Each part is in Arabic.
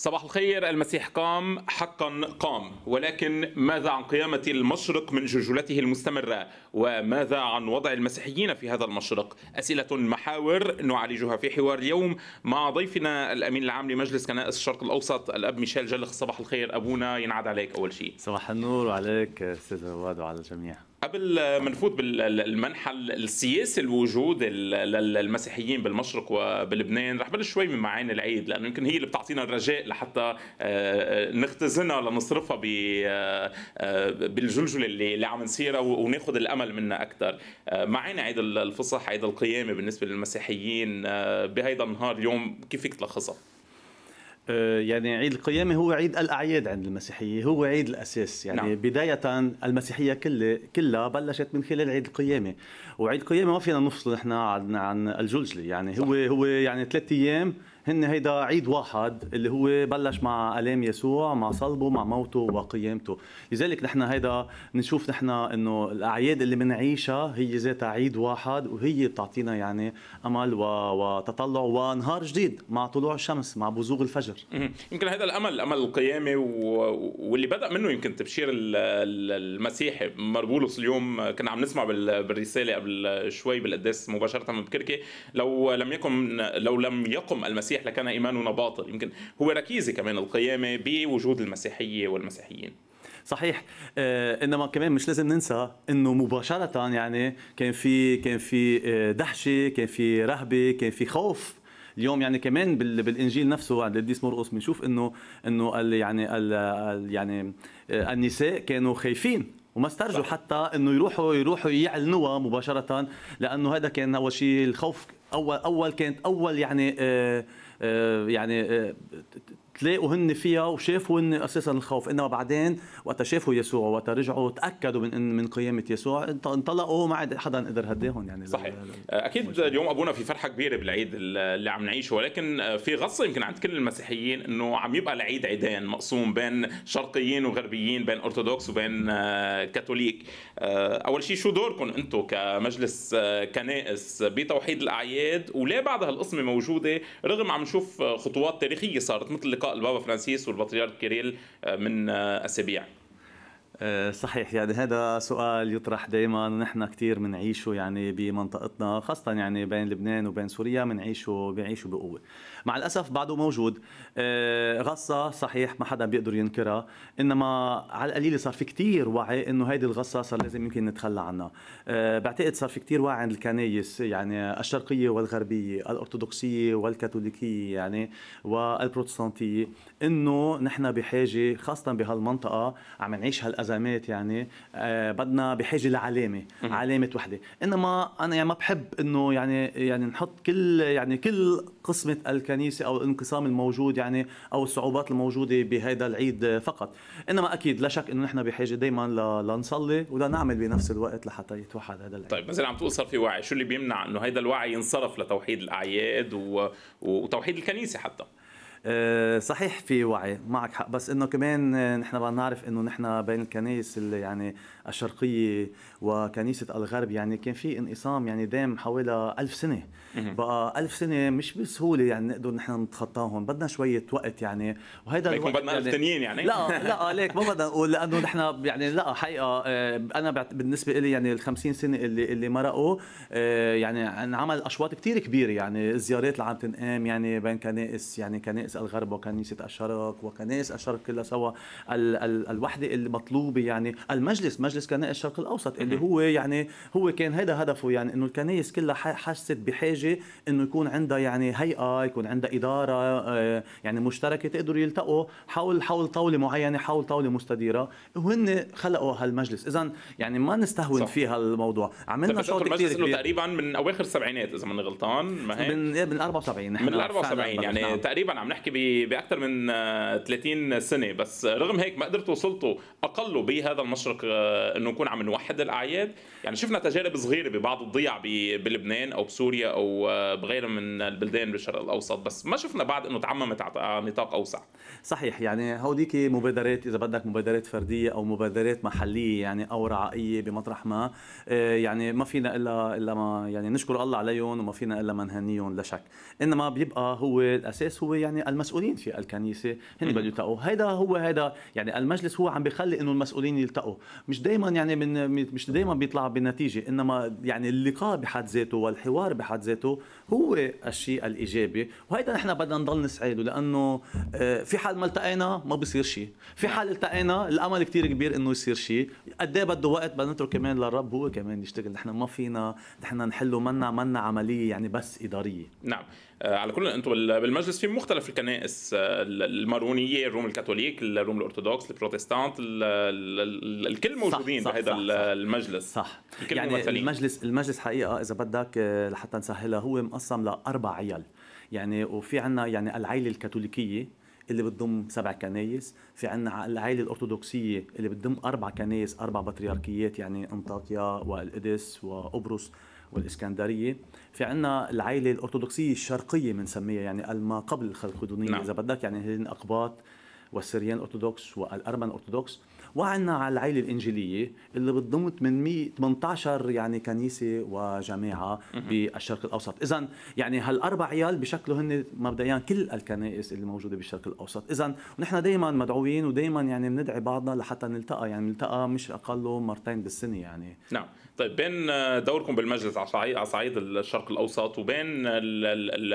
صباح الخير المسيح قام حقا قام ولكن ماذا عن قيامة المشرق من جلجلته المستمرة وماذا عن وضع المسيحيين في هذا المشرق أسئلة محاور نعالجها في حوار اليوم مع ضيفنا الأمين العام لمجلس كنائس الشرق الأوسط الأب ميشيل جلخ صباح الخير أبونا ينعاد عليك أول شيء صباح النور وعليك أستاذ رواد وعلى الجميع قبل ما نفوت بالمنحى السياسي الوجود للمسيحيين بالمشرق وبلبنان رح بلش شوي من معاني العيد لانه يمكن هي اللي بتعطينا الرجاء لحتى آه، آه، نختزنها لنصرفها آه، بالجلجله اللي عم نصيرها وناخذ الامل منها اكثر معاني عيد الفصح عيد القيامه بالنسبه للمسيحيين بهيدا النهار اليوم كيف فيك تلخصها؟ آه، يعني عيد القيامة هو عيد الأعياد عند المسيحية هو عيد الأساس يعني نعم. بداية المسيحية كلها كلها بلشت من خلال عيد القيامة وعيد القيامة ما فينا نفصل نحن عن عن الجلجلة يعني هو صح. هو يعني ثلاثة أيام هن هيدا عيد واحد اللي هو بلش مع الام يسوع مع صلبه مع موته وقيامته لذلك نحن هيدا بنشوف نحن انه الاعياد اللي بنعيشها هي ذاتها عيد واحد وهي بتعطينا يعني امل وتطلع ونهار جديد مع طلوع الشمس مع بزوغ الفجر يمكن هذا الامل امل القيامه واللي بدا منه يمكن تبشير المسيحي مربولوس اليوم كنا عم نسمع بالرساله قبل شوي بالقداس مباشره من بكركي لو لم يكن لو لم يقم المسيح المسيح لكان إيماننا باطل يمكن هو ركيزة كمان القيامة بوجود المسيحية والمسيحيين صحيح آه انما كمان مش لازم ننسى انه مباشره يعني كان في كان في آه، دهشه كان في رهبه كان في خوف اليوم يعني كمان بالانجيل نفسه عند القديس مرقس بنشوف انه انه ال يعني ال يعني آه، النساء كانوا خايفين وما استرجوا حتى انه يروحوا يروحوا يعلنوها مباشره لانه هذا كان اول شيء الخوف اول اول كانت اول يعني آه آه، يعني آه، تلاقوا هن فيها وشافوا هن اساسا الخوف انما بعدين وقت شافوا يسوع وقت رجعوا تاكدوا من من قيامه يسوع انطلقوا ما عاد حدا قدر هداهم يعني صحيح آه، اكيد اليوم ابونا في فرحه كبيره بالعيد اللي عم نعيشه ولكن آه، في غصه يمكن عند كل المسيحيين انه عم يبقى العيد عيدين مقسوم بين شرقيين وغربيين بين ارثوذكس وبين آه، كاثوليك اول شيء شو دوركم انتم كمجلس كنائس بتوحيد الاعياد وليه بعد هالقسمه موجوده رغم عم نشوف خطوات تاريخيه صارت مثل لقاء البابا فرانسيس والبطريرك كيريل آه، من آه، أسابيع آه، صحيح يعني هذا سؤال يطرح دائما ونحن كثير بنعيشه يعني بمنطقتنا خاصة يعني بين لبنان وبين سوريا بنعيشه بنعيشه بقوة. مع الأسف بعده موجود آه، غصة صحيح ما حدا بيقدر ينكرها إنما على القليلة صار في كثير وعي إنه هيدي الغصة صار لازم يمكن نتخلى عنها. آه، بعتقد صار في كثير وعي عند الكنايس يعني الشرقية والغربية، الأرثوذكسية والكاثوليكية يعني والبروتستانتية إنه نحن بحاجة خاصة بهالمنطقة عم نعيش هالأزمة الازمات يعني آه، بدنا بحاجه لعلامه علامه وحده انما انا يعني ما بحب انه يعني يعني نحط كل يعني كل قسمه الكنيسه او الانقسام الموجود يعني او الصعوبات الموجوده بهذا العيد فقط انما اكيد لا شك انه نحن بحاجه دائما لنصلي ولنعمل بنفس الوقت لحتى يتوحد هذا العيد طيب مثلا عم تقول صار في وعي شو اللي بيمنع انه هذا الوعي ينصرف لتوحيد الاعياد و... وتوحيد الكنيسه حتى آه، صحيح في وعي معك حق بس انه كمان آه، نحن بدنا نعرف انه نحن بين الكنائس يعني الشرقيه وكنيسه الغرب يعني كان في انقسام يعني دام حوالي ألف سنه بقى ألف سنه مش بسهوله يعني نقدر نحن نتخطاهم بدنا شويه وقت يعني وهيدا الوقت بدنا ألف يعني, يعني. لا لا ليك ما بدنا نقول لانه نحن يعني لا حقيقه آه، انا بالنسبه لي يعني ال 50 سنه اللي اللي مرقوا يعني انعمل اشواط كثير كبيره يعني الزيارات اللي عم تنقام يعني بين كنائس يعني كنائس كنائس الغرب وكنيسة الشرق وكنائس الشرق كلها سوا ال ال الوحدة اللي مطلوبة يعني المجلس مجلس كنائس الشرق الأوسط اللي هو يعني هو كان هذا هدفه يعني إنه الكنائس كلها حست بحاجة إنه يكون عندها يعني هيئة يكون عندها إدارة آه، يعني مشتركة تقدروا يلتقوا حول حول طاولة معينة حول طاولة مستديرة وهن خلقوا هالمجلس إذا يعني ما نستهون صح. في هالموضوع عملنا شغل كثير كبير تقريبا من أواخر السبعينات إذا ماني غلطان ما هي من من 74 من 74 يعني تقريبا عم نحكي باكثر من 30 آه، سنه بس رغم هيك ما قدرتوا وصلتوا اقلوا بهذا المشرق آه، انه نكون عم نوحد الاعياد يعني شفنا تجارب صغيره ببعض الضياع بلبنان او بسوريا او آه، بغيرها من البلدان بالشرق الاوسط بس ما شفنا بعد انه تعممت على نطاق اوسع صحيح يعني هوديك مبادرات اذا بدك مبادرات فرديه او مبادرات محليه يعني او رعائيه بمطرح ما يعني ما فينا الا الا ما يعني نشكر الله عليهم وما فينا الا ما نهنيهم لا شك انما بيبقى هو الاساس هو يعني المسؤولين في الكنيسه هن بدهم يلتقوا هيدا هو هيدا يعني المجلس هو عم بخلي انه المسؤولين يلتقوا مش دائما يعني من مش دائما بيطلع بنتيجه انما يعني اللقاء بحد ذاته والحوار بحد ذاته هو الشيء الايجابي وهيدا نحن بدنا نضل نسعى له لانه آه، في حال ما التقينا ما بصير شيء في حال التقينا الامل كثير كبير انه يصير شيء قد ايه بده وقت بدنا نترك كمان للرب هو كمان يشتغل نحن ما فينا نحن نحله منا منا عمليه يعني بس اداريه نعم آه، على كل انتم بالمجلس في مختلف الكنائس آه، المارونيه الروم الكاثوليك الروم الارثوذكس البروتستانت الكل موجودين بهذا صح المجلس صح الكل يعني ممثلين. المجلس المجلس حقيقه اذا بدك آه، لحتى نسهلها هو مقسم لاربع عيال يعني وفي عندنا يعني العيله الكاثوليكيه اللي بتضم سبع كنايس في عنا العائله الارثوذكسيه اللي بتضم اربع كنايس اربع بطريركيات يعني انطاكيا والقدس وقبرص والإسكندرية في عنا العائلة الأرثوذكسية الشرقية بنسميها يعني ما قبل الخلقدونية نعم. إذا بدك يعني هن أقباط والسريان أرثوذكس والأرمن أرثوذكس وعنا على العائلة الإنجيلية اللي بتضم 18 يعني كنيسة وجماعة بالشرق الأوسط إذا يعني هالأربع عيال بشكله هن مبدئيا كل الكنائس اللي موجودة بالشرق الأوسط إذا ونحن دايما مدعوين ودايما يعني بندعي بعضنا لحتى نلتقى يعني نلتقى مش أقله مرتين بالسنة يعني نعم طيب بين آه، دوركم بالمجلس على صعيد الشرق الاوسط وبين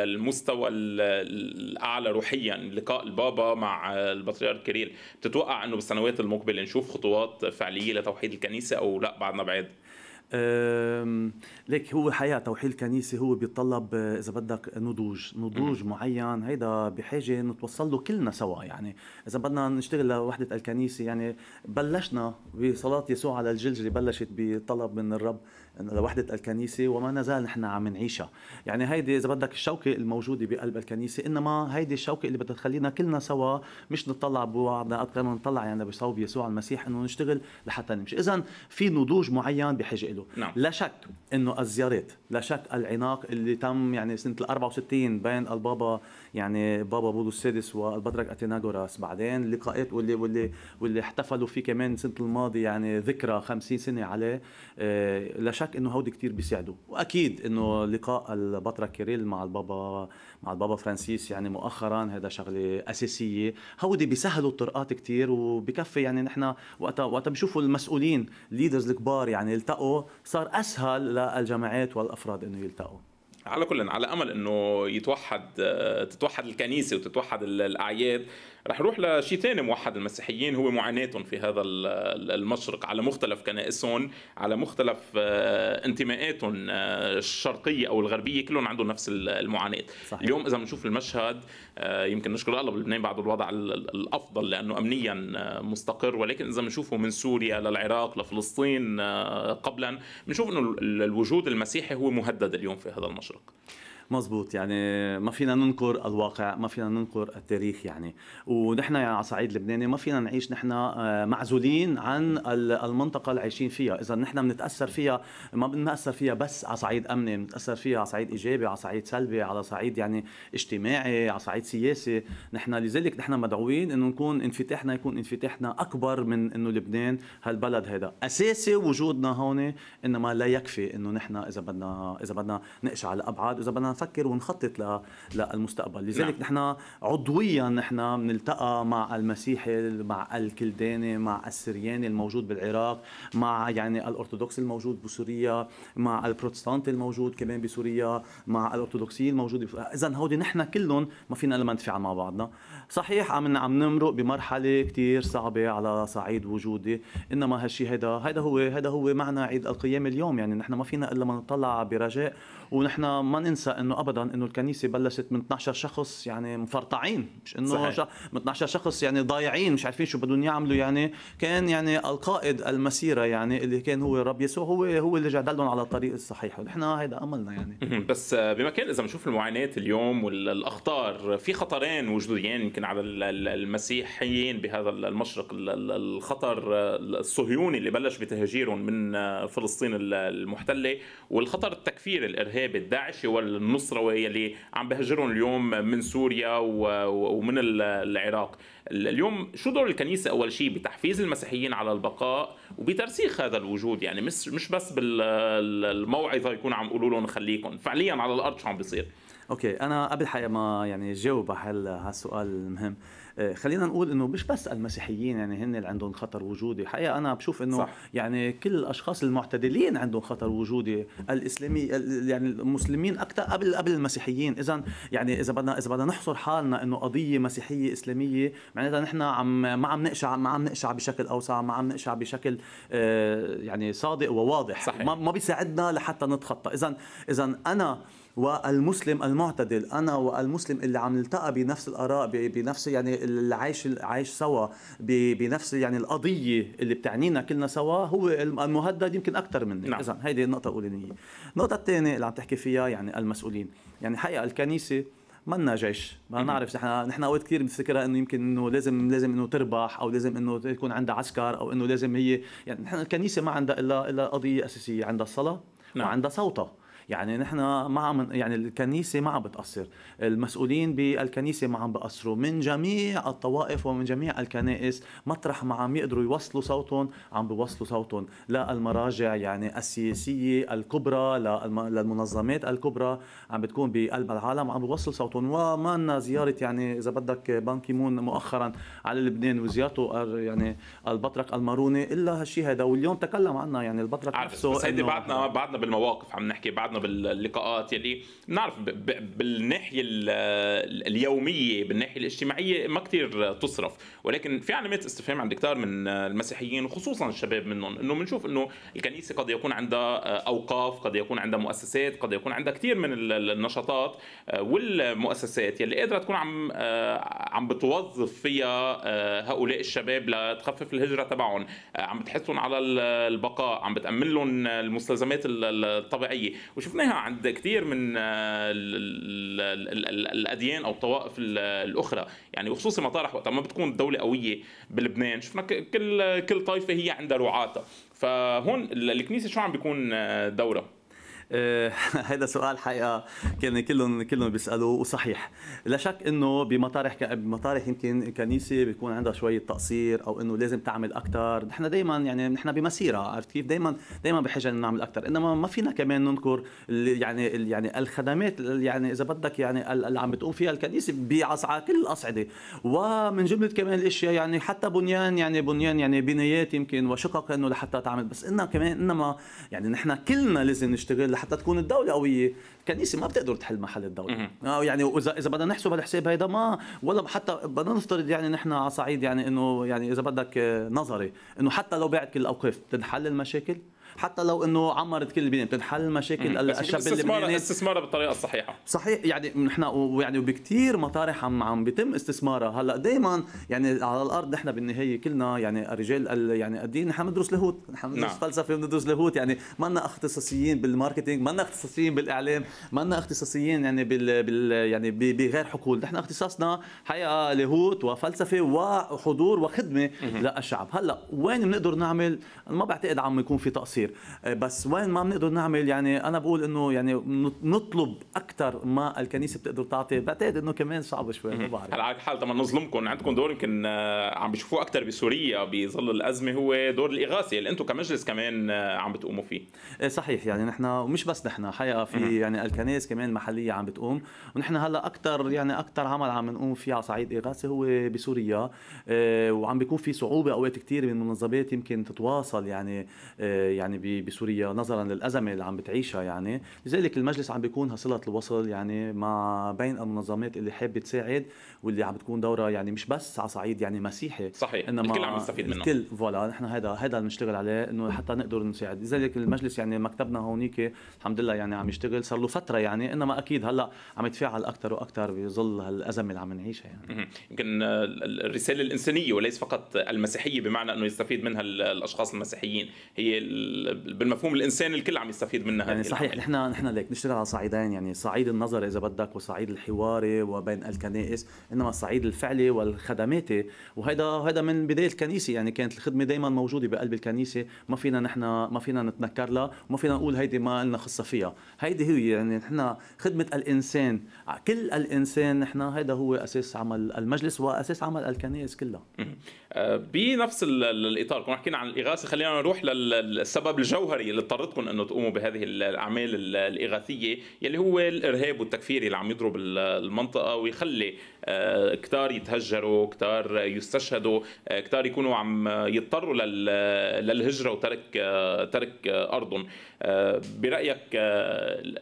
المستوى الاعلى روحيا لقاء البابا مع البطريرك كيريل بتتوقع انه بالسنوات المقبله نشوف خطوات فعليه لتوحيد الكنيسه او لا بعدنا بعيد؟ ليك هو حقيقه توحيد الكنيسه هو بيتطلب آه، اذا بدك نضوج نضوج م. معين هيدا بحاجه نتوصل له كلنا سوا يعني اذا بدنا نشتغل لوحده الكنيسه يعني بلشنا بصلاه يسوع على الجلجله بلشت بطلب من الرب لوحده الكنيسه وما نزال نحن عم نعيشها، يعني هيدي اذا بدك الشوكه الموجوده بقلب الكنيسه انما هيدي الشوكه اللي بدها تخلينا كلنا سوا مش نطلع ببعضنا اكثر ما نطلع يعني بصوب يسوع المسيح انه نشتغل لحتى نمشي، اذا في نضوج معين بحاجه له، نعم. لا شك انه الزيارات، لا شك العناق اللي تم يعني سنه ال 64 بين البابا يعني بابا بولس السادس والبطرك اتيناغوراس بعدين لقاءات واللي واللي واللي احتفلوا فيه كمان سنه الماضي يعني ذكرى 50 سنه عليه آه، لا شك شك انه هودي كتير بيساعدوا واكيد انه لقاء البطرة كيريل مع البابا مع البابا فرانسيس يعني مؤخرا هذا شغله اساسيه هودي بيسهلوا الطرقات كتير وبكفي يعني نحن وقتها وقت بشوفوا المسؤولين ليدرز الكبار يعني التقوا صار اسهل للجماعات والافراد انه يلتقوا على كل على امل انه يتوحد تتوحد الكنيسه وتتوحد الاعياد رح نروح لشيء ثاني موحد المسيحيين هو معاناتهم في هذا المشرق على مختلف كنائسهم على مختلف آه، انتماءاتهم آه، الشرقيه او الغربيه كلهم عندهم نفس المعاناه صحيح. اليوم اذا بنشوف المشهد آه، يمكن نشكر الله بلبنان بعد الوضع الافضل لانه امنيا مستقر ولكن اذا بنشوفه من سوريا للعراق لفلسطين قبلا بنشوف انه الوجود المسيحي هو مهدد اليوم في هذا المشرق مزبوط يعني ما فينا ننكر الواقع ما فينا ننكر التاريخ يعني ونحن يعني على صعيد لبناني ما فينا نعيش نحن آه، معزولين عن المنطقه اللي عايشين فيها اذا نحن بنتاثر فيها ما بنتاثر فيها بس على صعيد امني بنتاثر فيها على صعيد ايجابي على صعيد سلبي على صعيد يعني اجتماعي على صعيد سياسي نحن لذلك نحن مدعوين انه نكون انفتاحنا يكون انفتاحنا اكبر من انه لبنان هالبلد هذا اساسي وجودنا هون انما لا يكفي انه نحن اذا بدنا اذا بدنا نقشع على الابعاد اذا بدنا نفكر ونخطط للمستقبل نعم. لذلك نحن نعم. عضويا نحن بنلتقى مع المسيحي مع الكلداني مع السرياني الموجود بالعراق مع يعني الارثوذكس الموجود بسوريا مع البروتستانت الموجود كمان بسوريا مع الارثوذكسيه الموجود اذا هودي نحن كلهم ما فينا الا ندفع مع بعضنا صحيح عم عم نمرق بمرحله كثير صعبه على صعيد وجودي انما هالشيء هذا هذا هو هذا هو معنى عيد القيامه اليوم يعني نحن ما فينا الا ما نطلع برجاء ونحن ما ننسى انه ابدا انه الكنيسه بلشت من 12 شخص يعني مفرطعين مش انه صحيح. من 12 شخص يعني ضايعين مش عارفين شو بدهم يعملوا يعني كان يعني القائد المسيره يعني اللي كان هو الرب يسوع هو هو اللي جعلهم على الطريق الصحيح ونحن هيدا املنا يعني بس بمكان اذا بنشوف المعاناه اليوم والاخطار في خطرين وجوديين يمكن على المسيحيين بهذا المشرق الخطر الصهيوني اللي بلش بتهجيرهم من فلسطين المحتله والخطر التكفيري الارهابي شباب الداعش والنصره وهي اللي عم بهجرهم اليوم من سوريا ومن العراق اليوم شو دور الكنيسه اول شيء بتحفيز المسيحيين على البقاء وبترسيخ هذا الوجود يعني مش مش بس بالموعظه يكون عم يقولوا لهم خليكم فعليا على الارض شو عم بيصير اوكي انا قبل حقيقه ما يعني جاوب على هالسؤال المهم آه، خلينا نقول انه مش بس المسيحيين يعني هن اللي عندهم خطر وجودي حقيقه انا بشوف انه صح. يعني كل الاشخاص المعتدلين عندهم خطر وجودي الاسلامي يعني المسلمين اكثر قبل قبل المسيحيين اذا يعني اذا بدنا اذا بدنا نحصر حالنا انه قضيه مسيحيه اسلاميه معناتها نحن عم ما عم نقشع ما عم نقشع بشكل اوسع ما عم نقشع بشكل آه، يعني صادق وواضح صحيح. ما بيساعدنا لحتى نتخطى اذا اذا انا والمسلم المعتدل انا والمسلم اللي عم نلتقى بنفس الاراء بنفس يعني اللي عايش سوا بنفس يعني القضيه اللي بتعنينا كلنا سوا هو المهدد يمكن اكثر مني نعم. اذا هيدي النقطه الاولانيه النقطه الثانيه اللي عم تحكي فيها يعني المسؤولين يعني حقيقه الكنيسه منا جيش ما نعرف نحن نحن اوقات كثير بنفكرها انه يمكن انه لازم لازم انه تربح او لازم انه يكون عندها عسكر او انه لازم هي يعني نحن الكنيسه ما عندها الا الا قضيه اساسيه عندها الصلاه نعم. وعندها صوتها يعني نحن ما عم يعني الكنيسه ما عم بتقصر المسؤولين بالكنيسه ما عم بقصروا من جميع الطوائف ومن جميع الكنائس مطرح ما عم يقدروا يوصلوا صوتهم عم بيوصلوا صوتهم للمراجع يعني السياسيه الكبرى للمنظمات الكبرى عم بتكون بقلب العالم عم بيوصلوا صوتهم وما لنا زياره يعني اذا بدك بانكي مون مؤخرا على لبنان وزيارته يعني البطرك الماروني الا هالشيء هذا واليوم تكلم عنها يعني البطرك نفسه بعدنا بعدنا بالمواقف عم نحكي بعد تبعتنا باللقاءات يلي يعني بنعرف بالناحيه اليوميه بالناحيه الاجتماعيه ما كثير تصرف ولكن في علامات استفهام عند كثار من المسيحيين وخصوصا الشباب منهم انه بنشوف انه الكنيسه قد يكون عندها اوقاف قد يكون عندها مؤسسات قد يكون عندها كثير من النشاطات والمؤسسات يلي يعني قادره تكون عم عم بتوظف فيها آه، هؤلاء الشباب لتخفف الهجره تبعهم آه، عم بتحثهم على البقاء عم بتامن لهم المستلزمات الطبيعيه وشفناها عند كثير من آه، الاديان او الطوائف الاخرى يعني وخصوصي مطارح وقتها ما بتكون دوله قويه بلبنان شفنا كل كل طائفه هي عندها رعاتها فهون الكنيسه شو عم بيكون آه، دورها آه، هذا سؤال حقيقه آه، كان كلهم كلهم بيسالوه وصحيح لا شك انه بمطارح بمطارح يمكن كنيسه بيكون عندها شويه تقصير او انه لازم تعمل اكثر نحن دائما يعني نحن بمسيره عرفت كيف دائما دائما بحاجه نعمل اكثر انما ما فينا كمان ننكر يعني يعني الخدمات يعني اذا بدك يعني اللي عم بتقوم فيها الكنيسه على كل الاصعده ومن جمله كمان الاشياء يعني حتى بنيان يعني بنيان يعني بنايات يمكن وشقق انه لحتى تعمل بس انما كمان انما يعني نحن كلنا لازم نشتغل حتى تكون الدوله قويه الكنيسه ما بتقدر تحل محل الدوله آه يعني واذا اذا بدنا نحسب هالحساب هيدا ما ولا حتى بدنا نفترض يعني نحن على صعيد يعني انه يعني اذا بدك آه، نظري انه حتى لو بعت كل الاوقاف تنحل المشاكل حتى لو انه عمرت كل البنيه بتنحل مشاكل الشاب اللبناني استثمارها بالطريقه الصحيحه صحيح يعني نحن ويعني وبكثير مطارح عم عم بيتم استثمارها هلا دائما يعني على الارض نحن بالنهايه كلنا يعني رجال يعني الدين نحن بندرس لاهوت نحن بندرس نعم. فلسفه بندرس لاهوت يعني ما اختصاصيين بالماركتينج ما اختصاصيين بالاعلام ما اختصاصيين يعني بال, بال يعني بغير حقول نحن اختصاصنا حقيقه لاهوت وفلسفه وحضور وخدمه للشعب هلا وين بنقدر نعمل ما بعتقد عم يكون في تقصير يصير آه، بس وين ما بنقدر نعمل يعني انا بقول انه يعني نطلب اكثر ما الكنيسه بتقدر تعطي بعتقد انه كمان صعب شوي ما بعرف على حال طبعا نظلمكم عندكم دور يمكن آه، عم بشوفوه اكثر بسوريا بظل الازمه هو دور الاغاثه اللي انتم كمجلس كمان آه، عم بتقوموا فيه صحيح يعني نحن ومش بس نحن حقيقه في يعني الكنائس كمان محليه عم بتقوم ونحن هلا اكثر يعني اكثر عمل عم نقوم فيه على صعيد اغاثه هو بسوريا وعم بيكون في صعوبه اوقات كثير من المنظمات يمكن تتواصل يعني يعني يعني بسوريا نظرا للازمه اللي عم بتعيشها يعني لذلك المجلس عم بيكون صله الوصل يعني مع بين المنظمات اللي حابه تساعد واللي عم بتكون دورها يعني مش بس على صعيد يعني مسيحي صحيح انما الكل عم يستفيد منه الكل فوالا نحن هذا هذا اللي بنشتغل عليه انه حتى نقدر نساعد لذلك المجلس يعني مكتبنا هونيك الحمد لله يعني عم يشتغل صار له فتره يعني انما اكيد هلا عم يتفاعل اكثر واكثر بظل هالازمه اللي عم نعيشها يعني يمكن الرساله الانسانيه وليس فقط المسيحيه بمعنى انه يستفيد منها الاشخاص المسيحيين هي بالمفهوم الانساني الكل عم يستفيد منها يعني صحيح نحن نحن ليك نشتغل على صعيدين يعني صعيد النظر اذا بدك وصعيد الحواري وبين الكنائس انما الصعيد الفعلي والخدماتي وهذا هذا من بدايه الكنيسه يعني كانت الخدمه دائما موجوده بقلب الكنيسه ما فينا نحن ما فينا نتنكر لها وما فينا نقول هيدي ما لنا خصه فيها هيدي هي يعني نحن خدمه الانسان كل الانسان نحن هذا هو اساس عمل المجلس واساس عمل الكنائس كلها آه، بنفس الاطار كنا حكينا عن الاغاثه خلينا نروح للسبب السبب الجوهري اللي اضطرتكم انه تقوموا بهذه الاعمال الاغاثيه يلي هو الارهاب والتكفير اللي عم يضرب المنطقه ويخلي آه، كتار يتهجروا كتار يستشهدوا آه، كتار يكونوا عم يضطروا للهجره وترك آه، ترك ارضهم برايك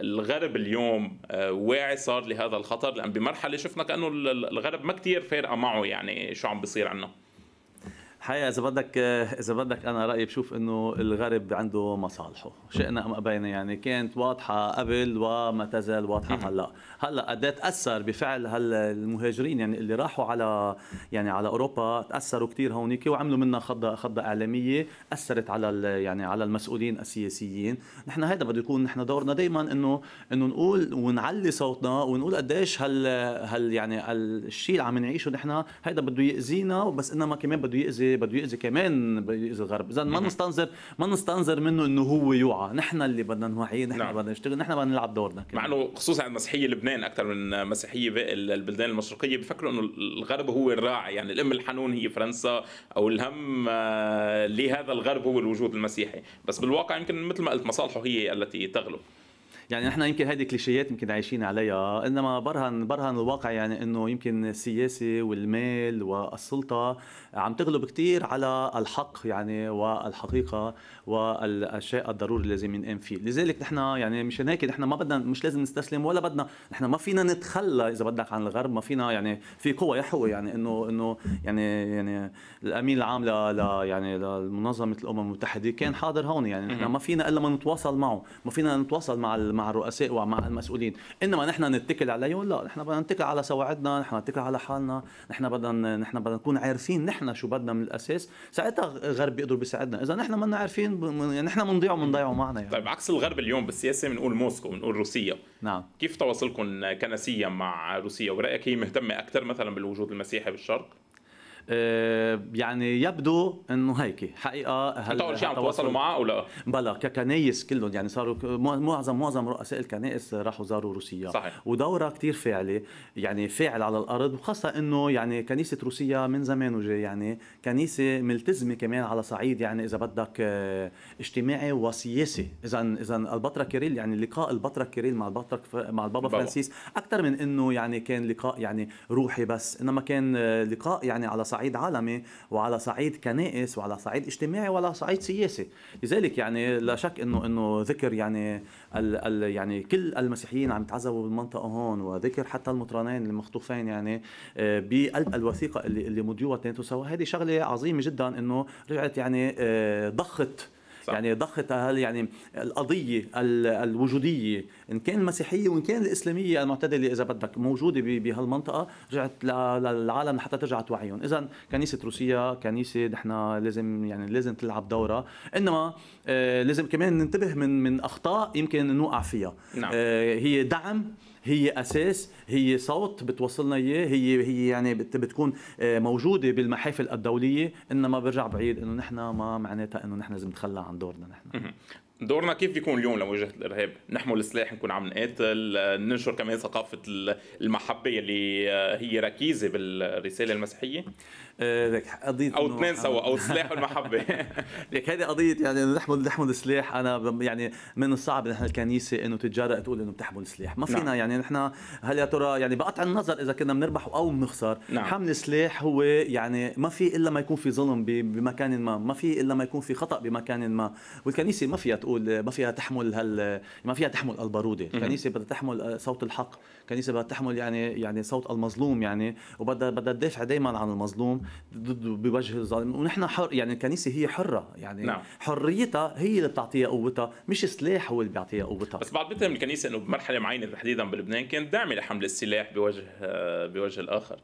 الغرب اليوم واعي صار لهذا الخطر لان بمرحله شفنا كانه الغرب ما كتير فارقه معه يعني شو عم بيصير عندنا حقيقه اذا بدك اذا بدك انا رايي بشوف انه الغرب عنده مصالحه شئنا ام ابينا يعني كانت واضحه قبل وما تزال واضحه هلا هلا قد إيه تاثر بفعل المهاجرين يعني اللي راحوا على يعني على اوروبا تاثروا كثير هونيك وعملوا منها خضه خضه اعلاميه اثرت على يعني على المسؤولين السياسيين نحن هذا بده يكون نحن دورنا دائما انه انه نقول ونعلي صوتنا ونقول قديش هال هال يعني الشيء اللي عم نعيشه نحن هذا بده ياذينا بس انما كمان بده ياذي بده ياذي كمان بده يؤذي الغرب اذا ما نستنظر ما نستنظر منه انه هو يوعى نحن اللي بدنا نوعيه نحن نعم. بدنا نشتغل نحن بدنا نلعب دورنا مع انه خصوصا المسيحيه لبنان اكثر من مسيحيه باقي البلدان المشرقيه بفكروا انه الغرب هو الراعي يعني الام الحنون هي فرنسا او الهم آه، لهذا الغرب هو الوجود المسيحي بس بالواقع يمكن مثل ما قلت مصالحه هي التي تغلب يعني نحن يمكن هذه كليشيات يمكن عايشين عليها انما برهن برهن الواقع يعني انه يمكن السياسه والمال والسلطه عم تغلب كثير على الحق يعني والحقيقه والاشياء الضروري اللي لازم ننام فيه لذلك نحن يعني مشان هيك نحن ما بدنا مش لازم نستسلم ولا بدنا نحن ما فينا نتخلى اذا بدك عن الغرب ما فينا يعني في قوى يحوي يعني انه انه يعني يعني الامين العام ل يعني لمنظمه الامم المتحده كان حاضر هون يعني نحن ما فينا الا ما نتواصل معه ما فينا نتواصل مع مع الرؤساء ومع المسؤولين انما نحن نتكل عليهم لا نحن بدنا نتكل على سواعدنا نحن نتكل على حالنا نحن بدنا نحن بدنا نكون عارفين نحن شو بدنا من الاساس ساعتها الغرب بيقدر بيساعدنا اذا نحن ما عارفين يعني نحن بنضيع وبنضيعوا معنا يعني. طيب عكس الغرب اليوم بالسياسه بنقول موسكو بنقول روسيا نعم كيف تواصلكم كنسيا مع روسيا ورايك هي مهتمه اكثر مثلا بالوجود المسيحي بالشرق آه، يعني يبدو انه هيك حقيقه هل اول شيء عم تواصلوا معه او لا؟ بلا ككنايس كلهم يعني صاروا معظم معظم رؤساء الكنائس راحوا زاروا روسيا صحيح ودورها كثير فعلي يعني فاعل على الارض وخاصه انه يعني كنيسه روسيا من زمان وجاي يعني كنيسه ملتزمه كمان على صعيد يعني اذا بدك آه، اجتماعي وسياسي اذا اذا البطرك كيريل يعني لقاء البطرك كيريل مع البطرك مع البابا بابا. فرانسيس اكثر من انه يعني كان لقاء يعني روحي بس انما كان آه، لقاء يعني على صعيد صعيد عالمي وعلى صعيد كنائس وعلى صعيد اجتماعي وعلى صعيد سياسي لذلك يعني لا شك انه انه ذكر يعني ال ال يعني كل المسيحيين عم يتعذبوا بالمنطقه هون وذكر حتى المطرانين المخطوفين يعني آه، بقلب الوثيقه اللي اللي مضيوها اثنيناتهم سوا هذه شغله عظيمه جدا انه رجعت يعني آه، ضخت يعني ضخت هل يعني القضيه الوجوديه ان كان المسيحيه وان كان الاسلاميه المعتدله اذا بدك موجوده بهالمنطقه رجعت للعالم لحتى ترجع توعيهم اذا كنيسه روسيا كنيسه نحن لازم يعني لازم تلعب دورها انما آه، لازم كمان ننتبه من من اخطاء يمكن نوقع فيها نعم. آه، هي دعم هي اساس هي صوت بتوصلنا اياه هي هي يعني بتكون آه، موجوده بالمحافل الدوليه انما برجع بعيد انه نحن ما معناتها انه نحن لازم نتخلى عن دورنا نحن دورنا كيف بيكون اليوم لمواجهه الارهاب؟ نحمل السلاح نكون عم نقاتل، ننشر كمان ثقافه المحبه اللي هي ركيزه بالرساله المسيحيه. آه، لك قضيه او اثنين سوا او السلاح والمحبه. لك هذه قضيه يعني نحمل نحمل السلاح انا يعني من الصعب نحن الكنيسه انه تتجرأ تقول انه بتحمل السلاح، ما فينا نعم. يعني نحن هل يا ترى يعني بقطع النظر اذا كنا بنربح او بنخسر، نعم. حمل السلاح هو يعني ما في الا ما يكون في ظلم بمكان ما، ما في الا ما يكون في خطا بمكان ما، والكنيسه ما فيها تقول تقول ما فيها تحمل هال ما فيها تحمل الباروده، كنيسه بدها تحمل آه، صوت الحق، كنيسه بدها تحمل يعني يعني صوت المظلوم يعني وبدها بدها تدافع دائما عن المظلوم ضد بوجه الظالم ونحن حر يعني الكنيسه هي حره يعني نعم. حريتها هي اللي بتعطيها قوتها مش سلاح هو اللي بيعطيها قوتها بس بعد بتهم الكنيسه انه بمرحله معينه تحديدا بلبنان كانت داعمه لحمل السلاح بوجه آه، بوجه الاخر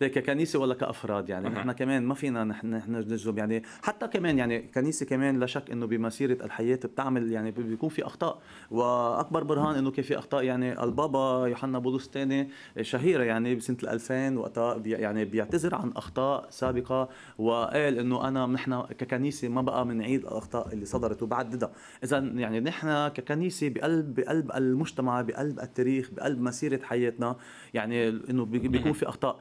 ككنيسه ولا كافراد يعني نحن كمان ما فينا نحن نحن نجذب يعني حتى كمان يعني كنيسه كمان لا شك انه بمسيره الحياه بتعمل يعني بيكون في اخطاء واكبر برهان انه كان في اخطاء يعني البابا يوحنا بولس الثاني شهيره يعني بسنه 2000 وقتها يعني بيعتذر عن اخطاء سابقه وقال انه انا نحن ككنيسه ما بقى بنعيد الاخطاء اللي صدرت وبعددها اذا يعني نحن ككنيسه بقلب بقلب المجتمع بقلب التاريخ بقلب مسيره حياتنا يعني انه بيكون في اخطاء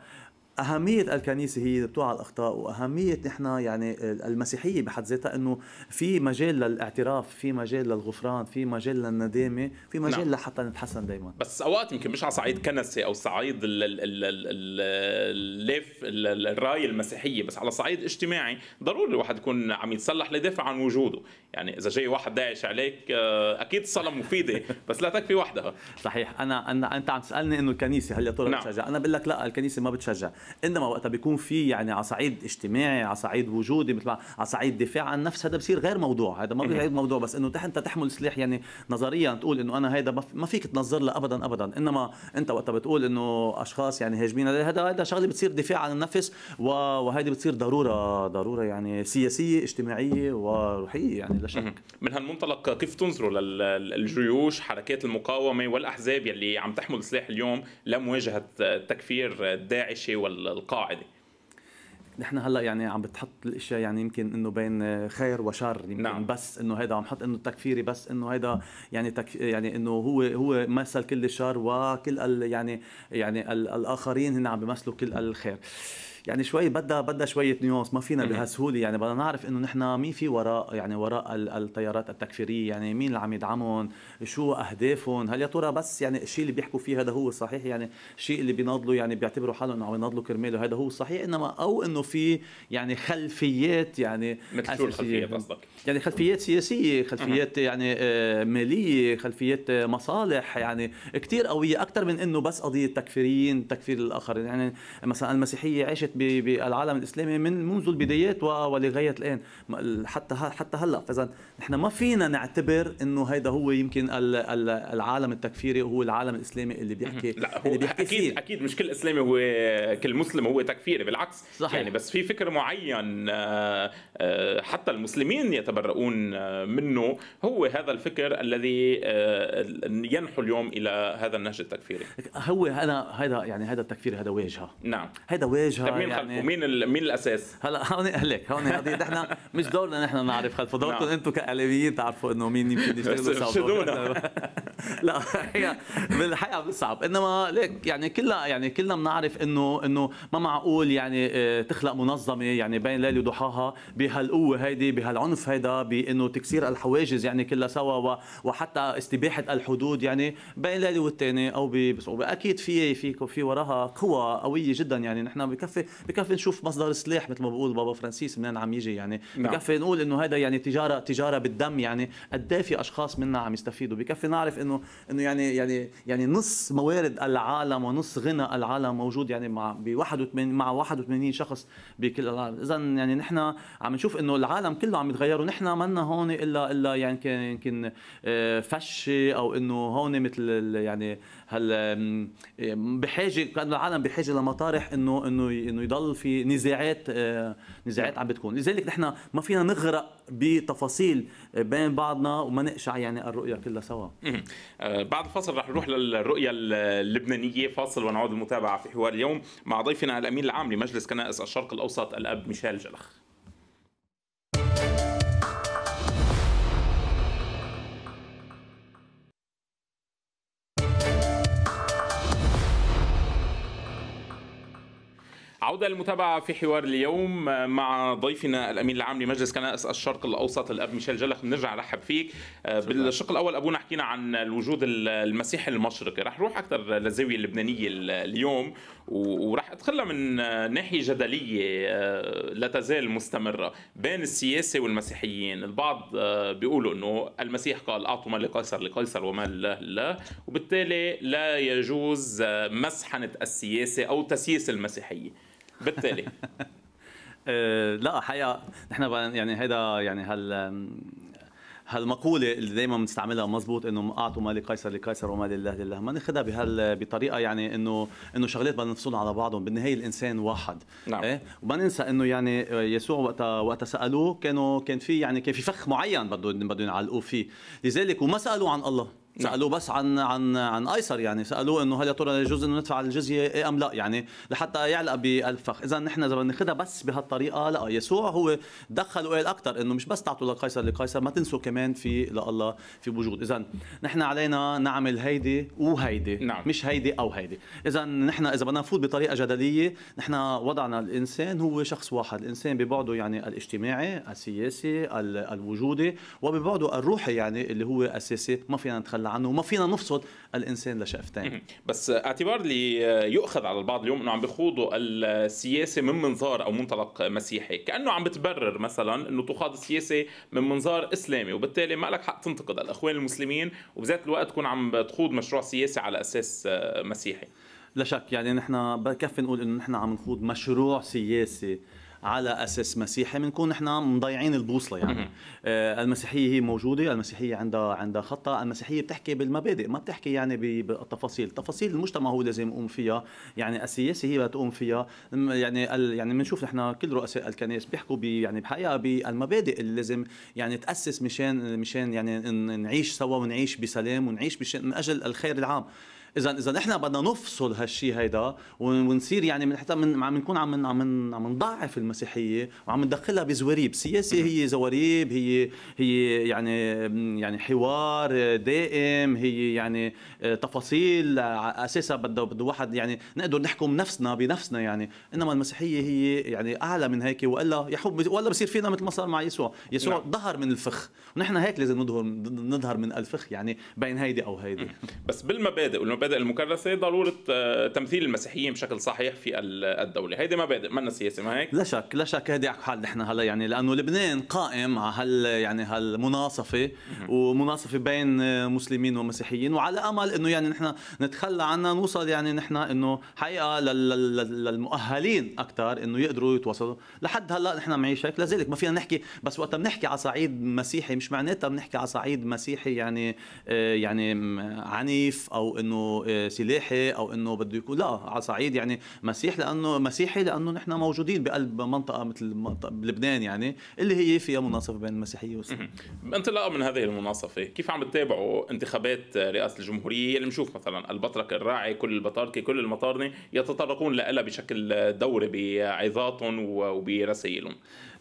أهمية الكنيسة هي بتوعى الأخطاء وأهمية نحن يعني المسيحية بحد ذاتها أنه في مجال للاعتراف في مجال للغفران في مجال للندامة في مجال نعم. لحتى نتحسن دايما بس أوقات يمكن مش على صعيد كنسي أو صعيد الليف الراية المسيحية بس على صعيد اجتماعي ضروري الواحد يكون عم يتسلح ليدافع عن وجوده يعني إذا جاي واحد داعش عليك آه، أكيد الصلاة مفيدة بس لا تكفي وحدها صحيح أنا, أنا أنت عم تسألني أنه الكنيسة هل يا ترى نعم. بتشجع أنا بقول لك لا الكنيسة ما بتشجع انما وقتها بيكون في يعني على صعيد اجتماعي على صعيد وجودي مثل على صعيد دفاع عن النفس هذا بصير غير موضوع هذا ما بيصير إيه. موضوع بس انه انت تحمل سلاح يعني نظريا تقول انه انا هيدا ما فيك تنظر له ابدا ابدا انما انت وقتها بتقول انه اشخاص يعني هاجمين هذا هذا شغله بتصير دفاع عن النفس وهيدي بتصير ضروره ضروره يعني سياسيه اجتماعيه وروحيه يعني لا شك من هالمنطلق كيف تنظروا للجيوش حركات المقاومه والاحزاب يلي عم تحمل سلاح اليوم لمواجهه التكفير الداعشي ولا القاعده نحن هلا يعني عم بتحط الاشياء يعني يمكن انه بين خير وشر يمكن نعم. بس انه هيدا عم حط انه تكفيري بس انه هيدا يعني تك يعني انه هو هو مثل كل الشر وكل ال يعني يعني ال الاخرين هن عم بيمثلوا كل الخير يعني شوي بدها بدها شويه نيوانس ما فينا بهالسهوله يعني بدنا نعرف انه نحن مين في وراء يعني وراء التيارات التكفيريه يعني مين اللي عم يدعمهم شو اهدافهم هل يا ترى بس يعني الشيء اللي بيحكوا فيه هذا هو صحيح يعني الشيء اللي بيناضلوا يعني بيعتبروا حالهم انه عم يناضلوا كرماله هذا هو صحيح انما او انه في يعني خلفيات يعني مثل شو الخلفيات قصدك؟ يعني خلفيات سياسيه خلفيات يعني آه، ماليه خلفيات آه، مصالح يعني كثير قويه اكثر من انه بس قضيه تكفيريين تكفير الاخرين يعني مثلا المسيحيه عاشت بالعالم الاسلامي من منذ البدايات ولغايه الان حتى حتى هلا فاذا نحن ما فينا نعتبر انه هيدا هو يمكن العالم التكفيري وهو العالم الاسلامي اللي بيحكي لا هو اللي بيحكي اكيد فيه. اكيد مش كل اسلامي هو كل مسلم هو تكفيري بالعكس صحيح. يعني بس في فكر معين آه، آه، حتى المسلمين يتبرؤون آه، منه هو هذا الفكر الذي ينحو اليوم الى هذا النهج التكفيري هو انا هذا يعني هذا التكفير هذا واجهه نعم هذا واجهه طيب، مين يعني ومين مين مين الاساس هلا هون اهلك هون هذه نحن مش دورنا نحن نعرف خلف نعم. دوركم انتم كاعلاميين تعرفوا انه مين يمكن يشتغلوا سوا لا بالحقيقه صعب انما ليك يعني كلنا يعني كلنا بنعرف انه انه ما معقول يعني آه، تخلق منظمه يعني بين ليل وضحاها بهالقوه هيدي بهالعنف هيدا بانه تكسير الحواجز يعني كلها سوا وحتى استباحه الحدود يعني بين ليله والثاني او بصعوبه اكيد في في في وراها قوى قويه جدا يعني نحن بكفي بكفي نشوف مصدر سلاح مثل ما بقول بابا فرانسيس منين عم يجي يعني نعم. بكفي نقول انه هذا يعني تجاره تجاره بالدم يعني قد إيه في اشخاص منا عم يستفيدوا بكفي نعرف انه انه يعني يعني يعني نص موارد العالم ونص غنى العالم موجود يعني مع ب 81 مع 81 شخص بكل العالم اذا يعني نحن عم نشوف انه العالم كله عم يتغير ونحن منا هون الا الا يعني يمكن يمكن آه، فشه او انه هون مثل يعني هل بحاجه كان العالم بحاجه لمطارح انه انه انه يضل في نزاعات آه، نزاعات عم بتكون لذلك نحن ما فينا نغرق بتفاصيل آه، بين بعضنا وما نقشع يعني الرؤيه كلها سوا آه، بعد الفاصل رح نروح للرؤيه اللبنانيه فاصل ونعود المتابعه في حوار اليوم مع ضيفنا الامين العام لمجلس كنائس الشرق الاوسط الاب ميشيل جلخ عودة للمتابعة في حوار اليوم مع ضيفنا الأمين العام لمجلس كنائس الشرق الأوسط الأب ميشيل جلخ بنرجع نرحب فيك آه، بالشق الأول أبونا حكينا عن الوجود المسيحي المشرقي رح نروح أكثر للزاوية اللبنانية اليوم ورح أدخلها من ناحية جدلية آه، لا تزال مستمرة بين السياسة والمسيحيين البعض آه، بيقولوا أنه المسيح قال أعطوا ما لقيصر لقيصر وما لله لله وبالتالي لا يجوز مسحنة السياسة أو تسييس المسيحية بالتالي آه، لا حقيقه نحن يعني هذا يعني هال هالمقوله اللي دائما بنستعملها مزبوط انه اعطوا ما لقيصر لقيصر وما لله لله ما ناخذها بهال بطريقه يعني انه انه شغلات بدنا نفصلها على بعضهم بالنهايه الانسان واحد نعم ايه وما ننسى انه يعني آه، يسوع وقت وقت سالوه كانوا كان في يعني كان في فخ معين بده بده يعلقوه فيه لذلك وما سالوه عن الله نعم. سالوه بس عن عن عن ايسر يعني سالوه انه هل يا ترى يجوز انه ندفع الجزيه إيه ام لا يعني لحتى يعلق بالفخ اذا نحن اذا بدنا ناخذها بس بهالطريقه لا يسوع هو دخل وقال اكثر انه مش بس تعطوا لقيصر لقيصر ما تنسوا كمان في لله في وجود اذا نحن علينا نعمل هيدي وهيدي نعم. مش هيدي او هيدي اذا نحن اذا بدنا نفوت بطريقه جدليه نحن وضعنا الانسان هو شخص واحد الانسان ببعده يعني الاجتماعي السياسي الوجودي وببعده الروحي يعني اللي هو اساسي ما فينا نتخلى هلا عنه وما فينا نفصل الانسان لشقفتين بس اعتبار اللي يؤخذ على البعض اليوم انه عم بيخوضوا السياسه من منظار او منطلق مسيحي كانه عم بتبرر مثلا انه تخاض السياسه من منظار اسلامي وبالتالي ما لك حق تنتقد الاخوان المسلمين وبذات الوقت تكون عم بتخوض مشروع سياسي على اساس مسيحي لا شك يعني نحن بكفي نقول انه نحن عم نخوض مشروع سياسي على اساس مسيحي بنكون نحن مضيعين البوصله يعني آه، المسيحيه هي موجوده المسيحيه عندها عندها خطه المسيحيه بتحكي بالمبادئ ما بتحكي يعني بالتفاصيل تفاصيل المجتمع هو لازم يقوم فيها يعني السياسه هي تقوم فيها يعني ال يعني بنشوف نحن كل رؤساء الكنائس بيحكوا بي يعني بحقيقه بالمبادئ اللي لازم يعني تاسس مشان مشان يعني نعيش سوا ونعيش بسلام ونعيش من اجل الخير العام اذا اذا نحن بدنا نفصل هالشيء هيدا ونصير يعني من حتى من عم نكون عم عم عم نضعف المسيحيه وعم ندخلها بزواريب سياسه هي زواريب هي هي يعني يعني حوار دائم هي يعني آه، تفاصيل آه، على اساسها بده بده واحد يعني نقدر نحكم نفسنا بنفسنا يعني انما المسيحيه هي يعني اعلى من هيك والا يحب والا بصير فينا مثل ما صار مع يسوع يسوع نعم. ظهر من الفخ ونحن هيك لازم نظهر نظهر من الفخ يعني بين هيدي او هيدي بس بالمبادئ والمبادئ المبادئ المكرسه ضروره آه، تمثيل المسيحيين بشكل صحيح في الدوله هيدي مبادئ منا سياسه ما هيك لا شك لا شك هيدي حال نحن هلا يعني لانه لبنان قائم على هال يعني هالمناصفه ومناصفه بين آه، مسلمين ومسيحيين وعلى امل انه يعني نحن نتخلى عنها نوصل يعني نحن انه حقيقه للمؤهلين اكثر انه يقدروا يتواصلوا لحد هلا نحن بنعيش هيك لذلك ما فينا نحكي بس وقت بنحكي على صعيد مسيحي مش معناتها بنحكي على صعيد مسيحي يعني آه، يعني عنيف او انه آه، سلاحي او انه بده يكون لا على صعيد يعني مسيح لانه مسيحي لانه نحن موجودين بقلب منطقه مثل منطقة لبنان يعني اللي هي فيها مناصفه بين المسيحيه والسنه انطلاقا من هذه المناصفه كيف عم بتتابعوا انتخابات رئاسه الجمهوريه اللي بنشوف مثلا البطرك الراعي كل البطاركه كل المطارنه يتطرقون لها بشكل دوري بعظاتهم وبرسائلهم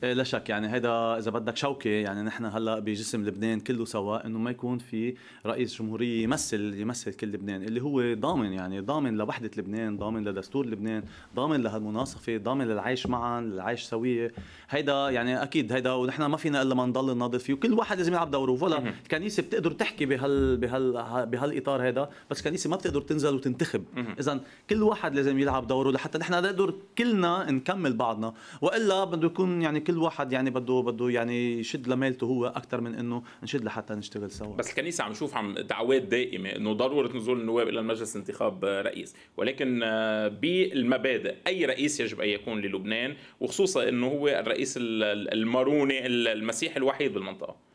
آه، لا شك يعني هذا اذا بدك شوكه يعني نحن هلا بجسم لبنان كله سوا انه ما يكون في رئيس جمهوريه يمثل يمثل كل لبنان اللي هو ضامن يعني ضامن لوحدة لبنان ضامن لدستور لبنان ضامن لهالمناصفة ضامن للعيش معا للعيش سوية هيدا يعني أكيد هيدا ونحن ما فينا إلا ما نضل ننظر فيه وكل واحد لازم يلعب دوره ولا الكنيسة بتقدر تحكي بهال بهال بهالإطار هيدا بس الكنيسة ما بتقدر تنزل وتنتخب إذا كل واحد لازم يلعب دوره لحتى نحن نقدر كلنا نكمل بعضنا وإلا بده يكون يعني كل واحد يعني بده بده يعني يشد لميلته هو أكثر من إنه نشد لحتى نشتغل سوا بس الكنيسة عم نشوف عم دعوات دائمة إنه ضرورة نزول النواب الى المجلس انتخاب رئيس ولكن آه، بالمبادئ اي رئيس يجب ان يكون للبنان وخصوصا انه هو الرئيس الماروني المسيحي الوحيد بالمنطقه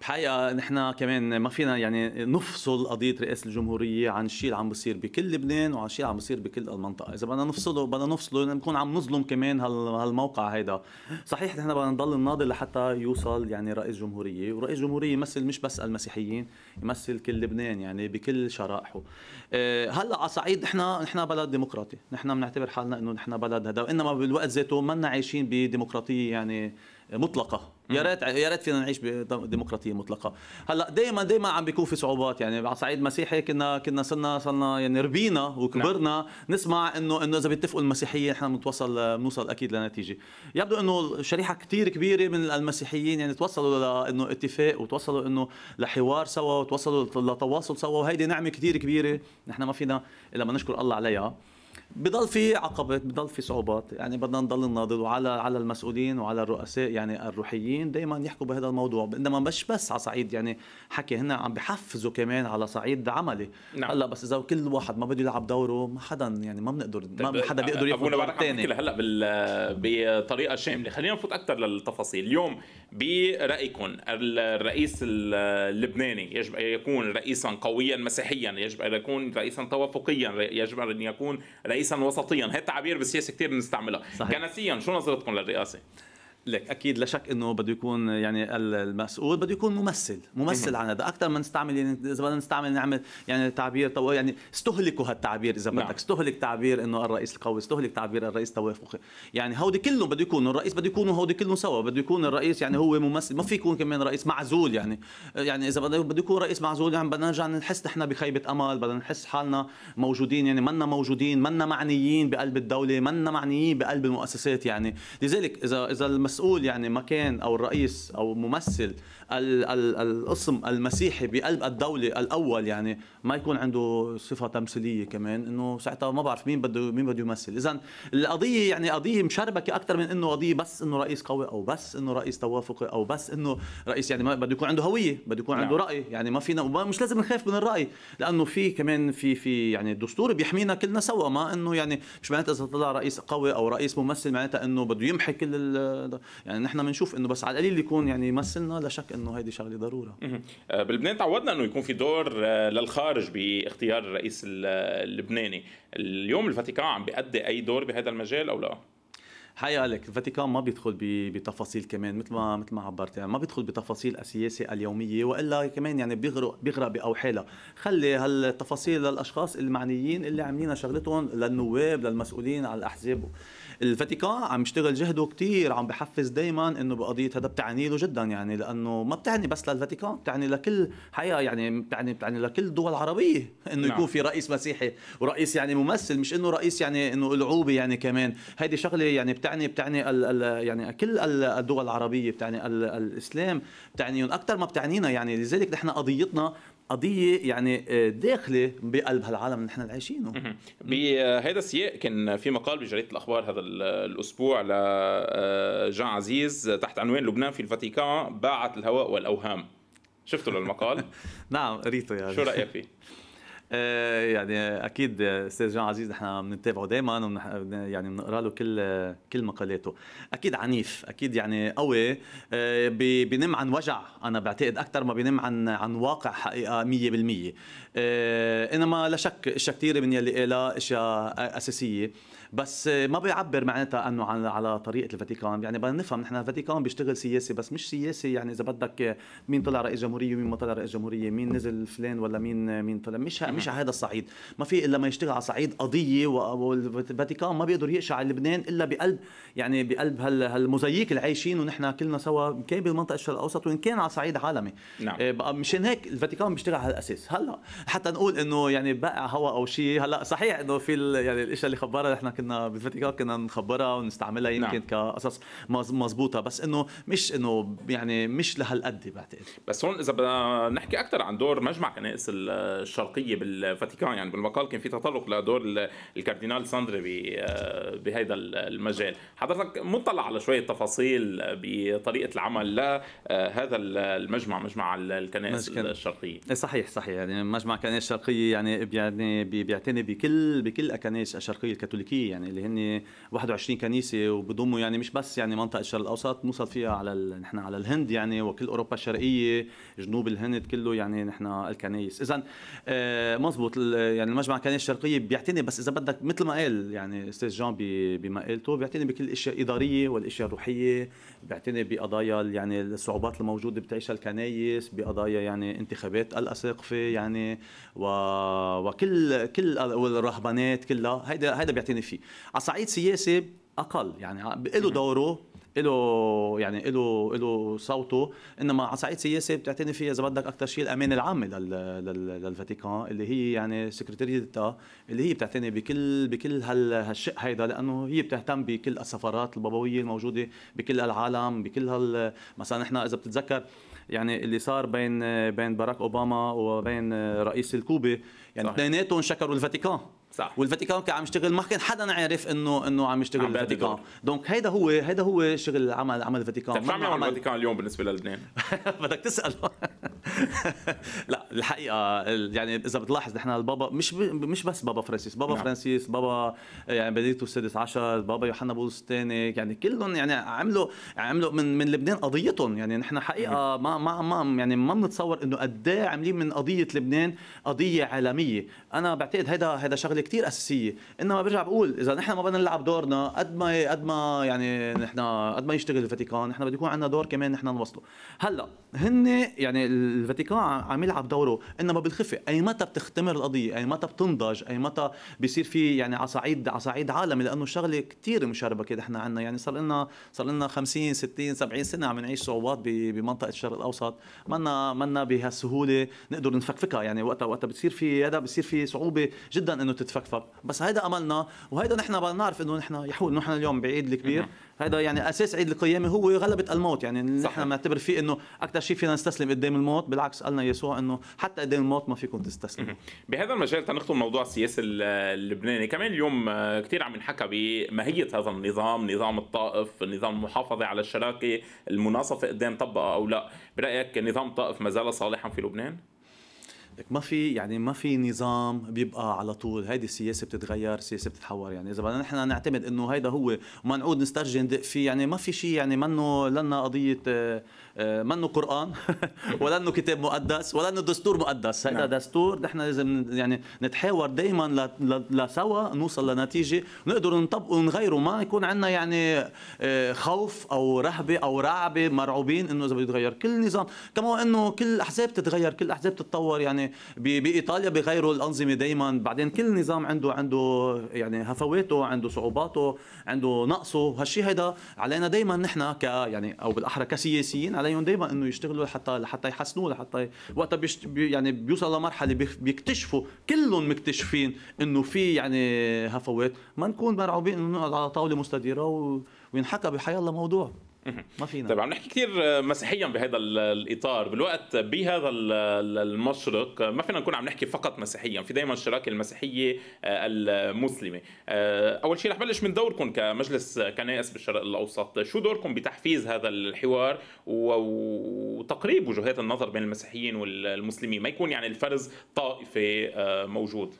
بحقيقه نحن كمان ما فينا يعني نفصل قضيه رئاسه الجمهوريه عن الشيء اللي عم بصير بكل لبنان وعن الشيء اللي عم بصير بكل المنطقه، اذا بدنا نفصله بدنا نفصله بنكون عم نظلم كمان هالموقع هيدا، صحيح نحن بدنا نضل نناضل لحتى يوصل يعني رئيس جمهوريه، ورئيس جمهوريه يمثل مش بس المسيحيين، يمثل كل لبنان يعني بكل شرائحه. آه، هلا على صعيد نحن نحن بلد ديمقراطي، نحن بنعتبر حالنا انه نحن بلد هذا، وانما بالوقت ذاته منا عايشين بديمقراطيه يعني مطلقه يا ريت يا ريت فينا نعيش بديمقراطيه مطلقه هلا دائما دائما عم بيكون في صعوبات يعني على صعيد مسيحي كنا كنا صرنا صرنا يعني ربينا وكبرنا نعم. نسمع انه انه اذا بيتفقوا المسيحيين نحن بنتوصل بنوصل اكيد لنتيجه يبدو انه شريحه كثير كبيره من المسيحيين يعني توصلوا لانه اتفاق وتوصلوا انه لحوار سوا وتوصلوا لتواصل سوا وهيدي نعمه كثير كبيره نحن ما فينا الا ما نشكر الله عليها بضل في عقبات بضل في صعوبات يعني بدنا نضل نناضل وعلى على المسؤولين وعلى الرؤساء يعني الروحيين دائما يحكوا بهذا الموضوع انما مش بس على صعيد يعني حكي هنا عم بحفزوا كمان على صعيد عملي نعم. هلا بس اذا كل واحد ما بده يلعب دوره ما حدا يعني ما بنقدر ما طيب، حدا بيقدر يفوت الثاني هلا بطريقه شامله خلينا نفوت اكثر للتفاصيل اليوم برأيكم الرئيس اللبناني يجب أن يكون رئيسا قويا مسيحيا يجب أن يكون رئيسا توافقيا يجب أن يكون رئيسا وسطيا هي التعبير بالسياسة كثير بنستعملها كنسيا شو نظرتكم للرئاسة؟ لك اكيد لا شك انه بده يكون يعني المسؤول بده يكون ممثل ممثل عن هذا اكثر ما نستعمل يعني اذا بدنا نستعمل نعمل يعني تعبير طو... يعني استهلكوا هالتعبير اذا نعم. بدك نعم. استهلك تعبير انه الرئيس القوي استهلك تعبير الرئيس توافقي يعني هودي كلهم بده يكونوا الرئيس بده يكونوا هودي كلهم سوا بده يكون الرئيس يعني هو ممثل ما في يكون كمان رئيس معزول يعني يعني اذا بده يكون رئيس معزول يعني بدنا نرجع نحس نحن بخيبه امل بدنا نحس حالنا موجودين يعني منا موجودين منا معنيين بقلب الدوله منا معنيين بقلب المؤسسات يعني لذلك اذا اذا مسؤول يعني مكان او الرئيس او ممثل القسم المسيحي بقلب الدولة الأول يعني ما يكون عنده صفة تمثيلية كمان إنه ساعتها ما بعرف مين بده مين بده يمثل إذا القضية يعني قضية مشربكة أكثر من إنه قضية بس إنه رئيس قوي أو بس إنه رئيس توافقي أو بس إنه رئيس يعني بده يكون عنده هوية بده يكون عنده نعم. رأي يعني ما فينا مش لازم نخاف من الرأي لأنه في كمان في في يعني الدستور بيحمينا كلنا سوا ما إنه يعني مش معناتها إذا طلع رئيس قوي أو رئيس ممثل معناتها إنه بده يمحي كل يعني نحن بنشوف إنه بس على القليل يكون يعني يمثلنا لا شك انه هيدي شغله ضروره آه، بلبنان تعودنا انه يكون في دور آه، للخارج باختيار الرئيس آه، اللبناني اليوم الفاتيكان عم بيأدي اي دور بهذا المجال او لا حقيقة لك الفاتيكان ما بيدخل بتفاصيل كمان مثل ما مثل ما عبرت يعني ما بيدخل بتفاصيل السياسة اليومية والا كمان يعني بيغرق بيغرق باوحالها خلي هالتفاصيل للاشخاص المعنيين اللي عاملين شغلتهم للنواب للمسؤولين على الاحزاب الفاتيكان عم يشتغل جهده كثير عم بحفز دائما انه بقضيه هذا بتعني له جدا يعني لانه ما بتعني بس للفاتيكان بتعني لكل حقيقه يعني بتعني بتعني لكل الدول العربيه انه يكون نعم. في رئيس مسيحي ورئيس يعني ممثل مش انه رئيس يعني انه العوبي يعني كمان هيدي شغله يعني بتعني بتعني ال ال يعني كل الدول العربيه بتعني الاسلام بتعنيهم اكثر ما بتعنينا يعني لذلك نحن قضيتنا قضية يعني آه، داخلة بقلب هالعالم اللي نحن عايشينه بهذا آه، السياق كان في مقال بجريدة الأخبار هذا آه، الأسبوع لجان عزيز تحت عنوان لبنان في الفاتيكان باعت الهواء والأوهام شفتوا المقال؟ نعم قريته يعني شو رأيك فيه؟ آه، يعني اكيد استاذ جان عزيز نحن بنتابعه دائما يعني بنقرا له كل كل مقالاته اكيد عنيف اكيد يعني قوي آه، بينم عن وجع انا بعتقد اكثر ما بينم عن عن واقع حقيقه 100% آه، انما لا شك اشياء كثيره من يلي قالها اشياء اساسيه بس ما بيعبر معناتها انه على, على طريقه الفاتيكان يعني بدنا نفهم نحن الفاتيكان بيشتغل سياسي بس مش سياسي يعني اذا بدك مين طلع رئيس جمهوريه ومين ما طلع رئيس جمهوريه مين نزل فلان ولا مين مين طلع مش مش على هذا الصعيد ما في الا ما يشتغل على صعيد قضيه والفاتيكان ما بيقدر يقشع على لبنان الا بقلب يعني بقلب هالمزيك اللي عايشين ونحن كلنا سوا ان كان بالمنطقه الشرق الاوسط وان كان على صعيد عالمي نعم. إيه، مشان هيك الفاتيكان بيشتغل على هالاساس هلا حتى نقول انه يعني بقى هوا او شيء هلا صحيح انه في يعني الاشياء اللي خبرها نحن كنا بالفاتيكان كنا نخبرها ونستعملها يمكن نعم. كقصص مزبوطة بس انه مش انه يعني مش لهالقد بعتقد بس هون اذا بدنا نحكي اكثر عن دور مجمع كنائس الشرقيه بالفاتيكان يعني بالمقال كان في تطرق لدور الكاردينال ساندري بهذا المجال حضرتك مطلع على شويه تفاصيل بطريقه العمل لهذا المجمع مجمع الكنائس الشرقيه إيه، صحيح صحيح يعني مجمع كنائس الشرقيه يعني يعني بيعتني بكل بكل الكنائس الشرقيه الكاثوليكيه يعني اللي هن 21 كنيسه وبضموا يعني مش بس يعني منطقه الشرق الاوسط نوصل فيها على ال... نحن على الهند يعني وكل اوروبا الشرقيه جنوب الهند كله يعني نحن الكنايس اذا آه مزبوط يعني المجمع الكنائس الشرقيه بيعتني بس اذا بدك مثل ما قال يعني استاذ جان بمقالته بيعتني بكل الاشياء الاداريه والاشياء الروحيه بيعتني بقضايا يعني الصعوبات الموجوده بتعيشها الكنايس بقضايا يعني انتخابات الاساقفه يعني و... وكل كل والرهبانات كلها هيدا هيدا بيعتني فيه على صعيد سياسي اقل يعني له دوره له يعني له له صوته انما على صعيد سياسي بتعتني فيها اذا بدك اكثر شيء لل لل للفاتيكان اللي هي يعني سكرتيريتها اللي هي بتعتني بكل بكل هالشق هيدا لانه هي بتهتم بكل السفارات البابويه الموجوده بكل العالم بكل هال مثلا احنا اذا بتتذكر يعني اللي صار بين بين باراك اوباما وبين رئيس الكوبي يعني اثنيناتهم شكروا الفاتيكان صح والفاتيكان كان عم يشتغل ما كان حدا عارف انه انه عم يشتغل عم الفاتيكان دونك هيدا هو هيدا هو شغل عمل عمل الفاتيكان طيب شو عم يعمل الفاتيكان اليوم بالنسبه للبنان؟ بدك تسال لا الحقيقه يعني اذا بتلاحظ نحن البابا مش ب... مش بس بابا فرانسيس بابا نعم. فرانسيس بابا يعني بنيتو السادس عشر بابا يوحنا بولس الثاني يعني كلهم يعني عملوا عملوا من من لبنان قضيتهم يعني نحن حقيقه ما ما ما يعني ما بنتصور انه قد إيه عاملين من قضيه لبنان قضيه عالميه انا بعتقد هيدا هيدا شغله هذه كثير اساسيه انما برجع بقول اذا نحن ما بدنا نلعب دورنا قد ما قد ما يعني نحن قد ما يشتغل الفاتيكان نحن بده يكون عندنا دور كمان نحن نوصله هلا هن يعني الفاتيكان عم يلعب دوره انما بالخفي اي متى بتختمر القضيه اي متى بتنضج اي متى بيصير في يعني على صعيد على صعيد عالمي لانه الشغله كثير مشربكه نحن عندنا يعني صار لنا صار لنا 50 60 70 سنه عم نعيش صعوبات بمنطقه الشرق الاوسط منا منا بهالسهوله نقدر نفكفكها يعني وقتها وقتها بتصير في هذا بصير في صعوبه جدا انه تت بتفكفك بس هيدا املنا وهيدا نحن بدنا نعرف انه نحن يحول نحن اليوم بعيد الكبير هيدا يعني اساس عيد القيامه هو غلبه الموت يعني نحن بنعتبر فيه انه اكثر شيء فينا نستسلم قدام الموت بالعكس قالنا يسوع انه حتى قدام الموت ما فيكم تستسلموا بهذا المجال تنختم موضوع السياسه اللبناني كمان اليوم كثير عم ينحكى بماهيه هذا النظام نظام الطائف نظام المحافظه على الشراكه المناصفه قدام طبقه او لا برايك نظام طائف ما زال صالحا في لبنان لك ما في يعني ما في نظام بيبقى على طول هيدي السياسه بتتغير السياسه بتتحور يعني اذا بدنا نحن نعتمد انه هيدا هو وما نعود نسترجي ندق فيه يعني ما في شيء يعني منه لنا قضيه آه، آه، منه قران ولا انه كتاب مقدس ولا انه دستور مقدس هيدا نعم. دستور نحن لازم يعني نتحاور دائما لسوا نوصل لنتيجه نقدر نطبقه ونغيره ما يكون عندنا يعني آه، خوف او رهبه او رعبه مرعوبين انه اذا بده يتغير كل نظام كما انه كل الاحزاب تتغير كل الاحزاب تتطور يعني بايطاليا بغيروا الانظمه دائما بعدين كل نظام عنده عنده يعني هفواته عنده صعوباته عنده نقصه وهالشيء هذا علينا دائما نحن ك يعني او بالاحرى كسياسيين عليهم دائما انه يشتغلوا لحتى لحتى يحسنوه لحتى وقتها بيشت... يعني بيوصل لمرحله بيكتشفوا كلهم مكتشفين انه في يعني هفوات ما نكون مرعوبين انه نقعد على طاوله مستديره و... وينحكى بحي الله موضوع ما فينا طيب عم نحكي كثير مسيحيا بهذا الاطار بالوقت بهذا المشرق ما فينا نكون عم نحكي فقط مسيحيا في دائما الشراكه المسيحيه آه، المسلمه آه، اول شيء رح بلش من دوركم كمجلس آه، كنائس بالشرق الاوسط شو دوركم بتحفيز هذا الحوار وتقريب وجهات النظر بين المسيحيين والمسلمين ما يكون يعني الفرز طائفي موجود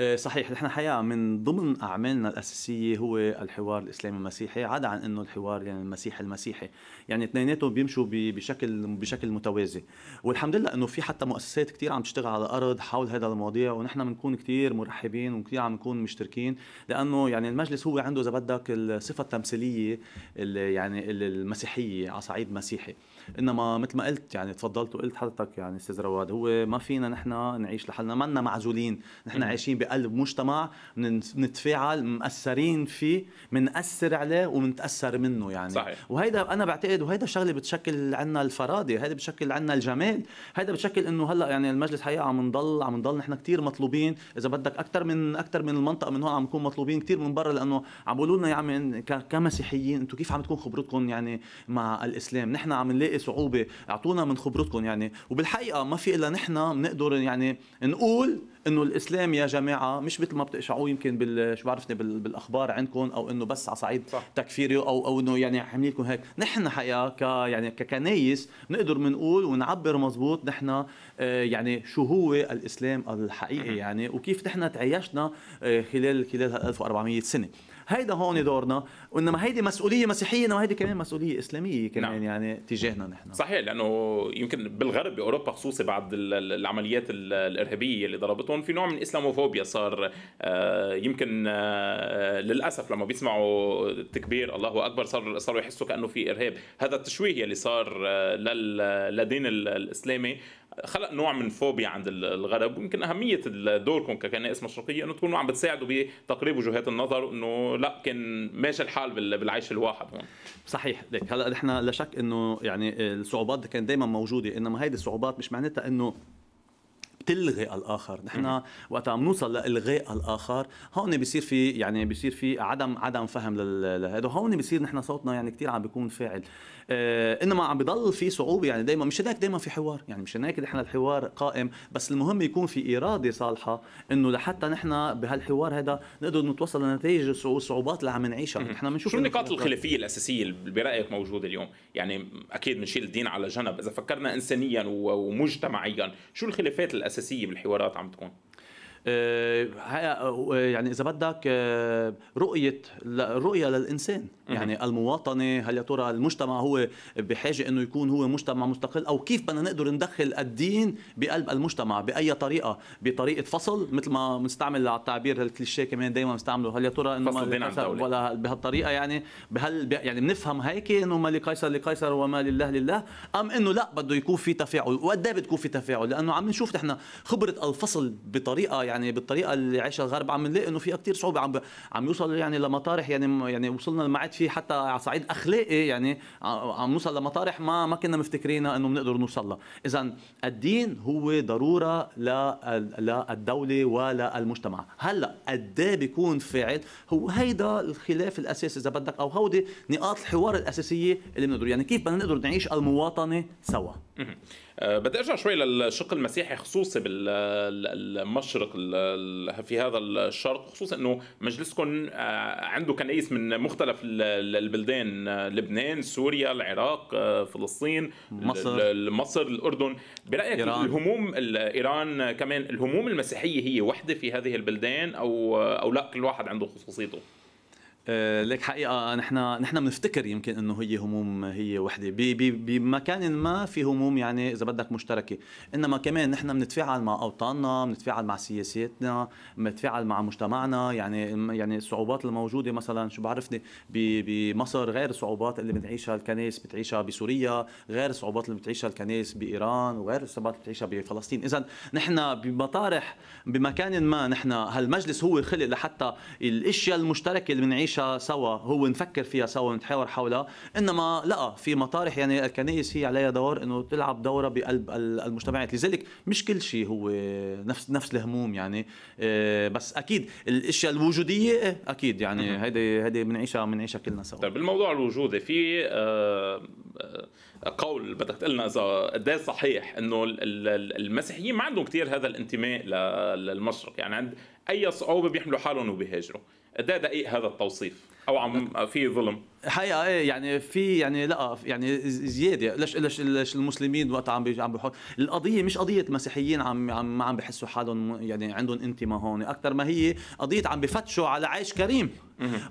آه، صحيح نحن حقيقه من ضمن اعمالنا الاساسيه هو الحوار الاسلامي المسيحي عدا عن انه الحوار يعني المسيحي المسيحي يعني اثنيناتهم بيمشوا بشكل بشكل متوازي والحمد لله انه في حتى مؤسسات كثير عم تشتغل على الارض حول هذا المواضيع ونحن بنكون كثير مرحبين وكثير عم نكون مشتركين لانه يعني المجلس هو عنده اذا بدك الصفه التمثيليه يعني المسيحيه على صعيد مسيحي انما مثل ما قلت يعني تفضلت وقلت حضرتك يعني استاذ رواد هو ما فينا نحن نعيش لحالنا ما معزولين نحن عايشين بقلب مجتمع بنتفاعل مأثرين فيه بنأثر عليه وبنتأثر منه يعني صحيح. وهيدا انا بعتقد وهيدا الشغله بتشكل عنا الفرادة هيدا بتشكل عنا الجمال هيدا بتشكل انه هلا يعني المجلس حقيقه عم نضل عم نضل نحن كثير مطلوبين اذا بدك اكثر من اكثر من المنطقه من هون عم نكون مطلوبين كثير من برا لانه عم بيقولوا لنا يا عمي كمسيحيين انتم كيف عم تكون خبرتكم يعني مع الاسلام نحن عم نلاقي بنلاقي صعوبه اعطونا من خبرتكم يعني وبالحقيقه ما في الا نحن بنقدر يعني نقول انه الاسلام يا جماعه مش مثل ما بتقشعوه يمكن بال شو بعرفني بالاخبار عندكم او انه بس على صعيد تكفيري او او انه يعني عاملين لكم هيك نحن حقيقه ك يعني ككنايس بنقدر بنقول ونعبر مزبوط نحن آه، يعني شو هو الاسلام الحقيقي يعني وكيف نحن تعيشنا آه، خلال خلال 1400 سنه هيدا هون دورنا وانما هيدي مسؤوليه مسيحيه انما هيدي كمان مسؤوليه اسلاميه كمان نعم. يعني تجاهنا نحن صحيح لانه يمكن بالغرب باوروبا خصوصي بعد العمليات الارهابيه اللي ضربتهم هون في نوع من الاسلاموفوبيا صار آه، يمكن آه، للاسف لما بيسمعوا تكبير الله اكبر صار صاروا يحسوا كانه في ارهاب هذا التشويه اللي صار آه، للدين الاسلامي خلق نوع من فوبيا عند الغرب ويمكن اهميه دوركم ككنائس مشرقيه انه تكونوا عم بتساعدوا بتقريب وجهات النظر وانه لا كان ماشي الحال بالعيش الواحد هون صحيح ليك هلا نحن لا شك انه يعني الصعوبات كانت دائما موجوده انما هيدي الصعوبات مش معناتها انه تلغي الاخر نحن وقت عم نوصل لالغاء الاخر هون بصير في يعني بصير في عدم عدم فهم لهذا هون بصير نحن صوتنا يعني كثير عم بيكون فاعل آه، انما عم بضل في صعوبه يعني دائما مش هناك دائما في حوار يعني مش هناك نحن الحوار قائم بس المهم يكون في اراده صالحه انه لحتى نحن بهالحوار هذا نقدر نتوصل لنتائج الصعوبات اللي عم نعيشها نحن بنشوف شو النقاط الخلافيه الاساسيه اللي برايك موجوده اليوم يعني اكيد بنشيل الدين على جنب اذا فكرنا انسانيا ومجتمعيا شو الخلافات الاساسيه بالحوارات عم تكون آه، آه، آه، يعني اذا بدك رؤيه رؤيه للانسان يعني المواطنه هل يا ترى المجتمع هو بحاجه انه يكون هو مجتمع مستقل او كيف بدنا نقدر ندخل الدين بقلب المجتمع باي طريقه بطريقه فصل مثل ما بنستعمل على التعبير الكليشيه كمان دائما بنستعمله هل يا ترى انه فصل دين ولا بهالطريقه يعني بهال يعني بنفهم هيك انه ما لقيصر لقيصر وما لله لله ام انه لا بده يكون في تفاعل وقد بده إيه يكون في تفاعل لانه عم نشوف نحن خبره الفصل بطريقه يعني يعني بالطريقه اللي عايشها الغرب عم نلاقي انه فيها كثير صعوبه عم عم يوصل يعني لمطارح يعني يعني وصلنا ما عاد في حتى على صعيد اخلاقي يعني آه، آه، عم نوصل لمطارح ما ما كنا مفتكرينها انه بنقدر نوصل لها اذا الدين هو ضروره للدوله وللمجتمع هلا قد إيه بيكون فاعل هو هيدا الخلاف الاساسي اذا بدك او هودي نقاط الحوار الاساسيه اللي بنقدر يعني كيف بدنا نقدر نعيش المواطنه سوا آه، بدي ارجع شوي للشق المسيحي خصوصي بالمشرق في هذا الشرق خصوصا انه مجلسكم آه، عنده كنايس من مختلف البلدان آه، لبنان سوريا العراق فلسطين مصر مصر الاردن برايك إيران. الهموم ايران كمان الهموم المسيحيه هي وحده في هذه البلدان او او لا كل واحد عنده خصوصيته آه، لك حقيقه نحن نحن بنفتكر يمكن انه هي هموم هي وحده بمكان ما في هموم يعني اذا بدك مشتركه انما كمان نحن بنتفاعل مع اوطاننا بنتفاعل مع سياساتنا بنتفاعل مع مجتمعنا يعني يعني الصعوبات الموجوده مثلا شو بعرفني بمصر غير الصعوبات اللي بتعيشها الكنائس بتعيشها بسوريا غير الصعوبات اللي بتعيشها الكنائس بايران وغير الصعوبات اللي بتعيشها بفلسطين اذا نحن بمطارح بمكان ما نحن هالمجلس هو خلق لحتى الاشياء المشتركه اللي بنعيشها نناقشها سوا هو نفكر فيها سوا ونتحاور حولها انما لا في مطارح يعني الكنائس هي عليها دور انه تلعب دورها بقلب المجتمعات لذلك مش كل شيء هو نفس نفس الهموم يعني آه، بس اكيد الاشياء الوجوديه إيه، اكيد يعني هيدي هيدي بنعيشها بنعيشها كلنا سوا طيب بالموضوع الوجودي في آه، آه، قول بدك تقول لنا اذا قد إيه صحيح انه المسيحيين ما عندهم كثير هذا الانتماء للمشرق يعني عند اي صعوبه بيحملوا حالهم وبيهاجروا اداء دقيق هذا التوصيف او عم في ظلم حقيقه ايه يعني في يعني لا يعني زياده ليش ليش ليش المسلمين وقت عم عم بحط القضيه مش قضيه مسيحيين عم عم ما عم بحسوا حالهم يعني عندهم انتماء هون اكثر ما هي قضيه عم بفتشوا على عيش كريم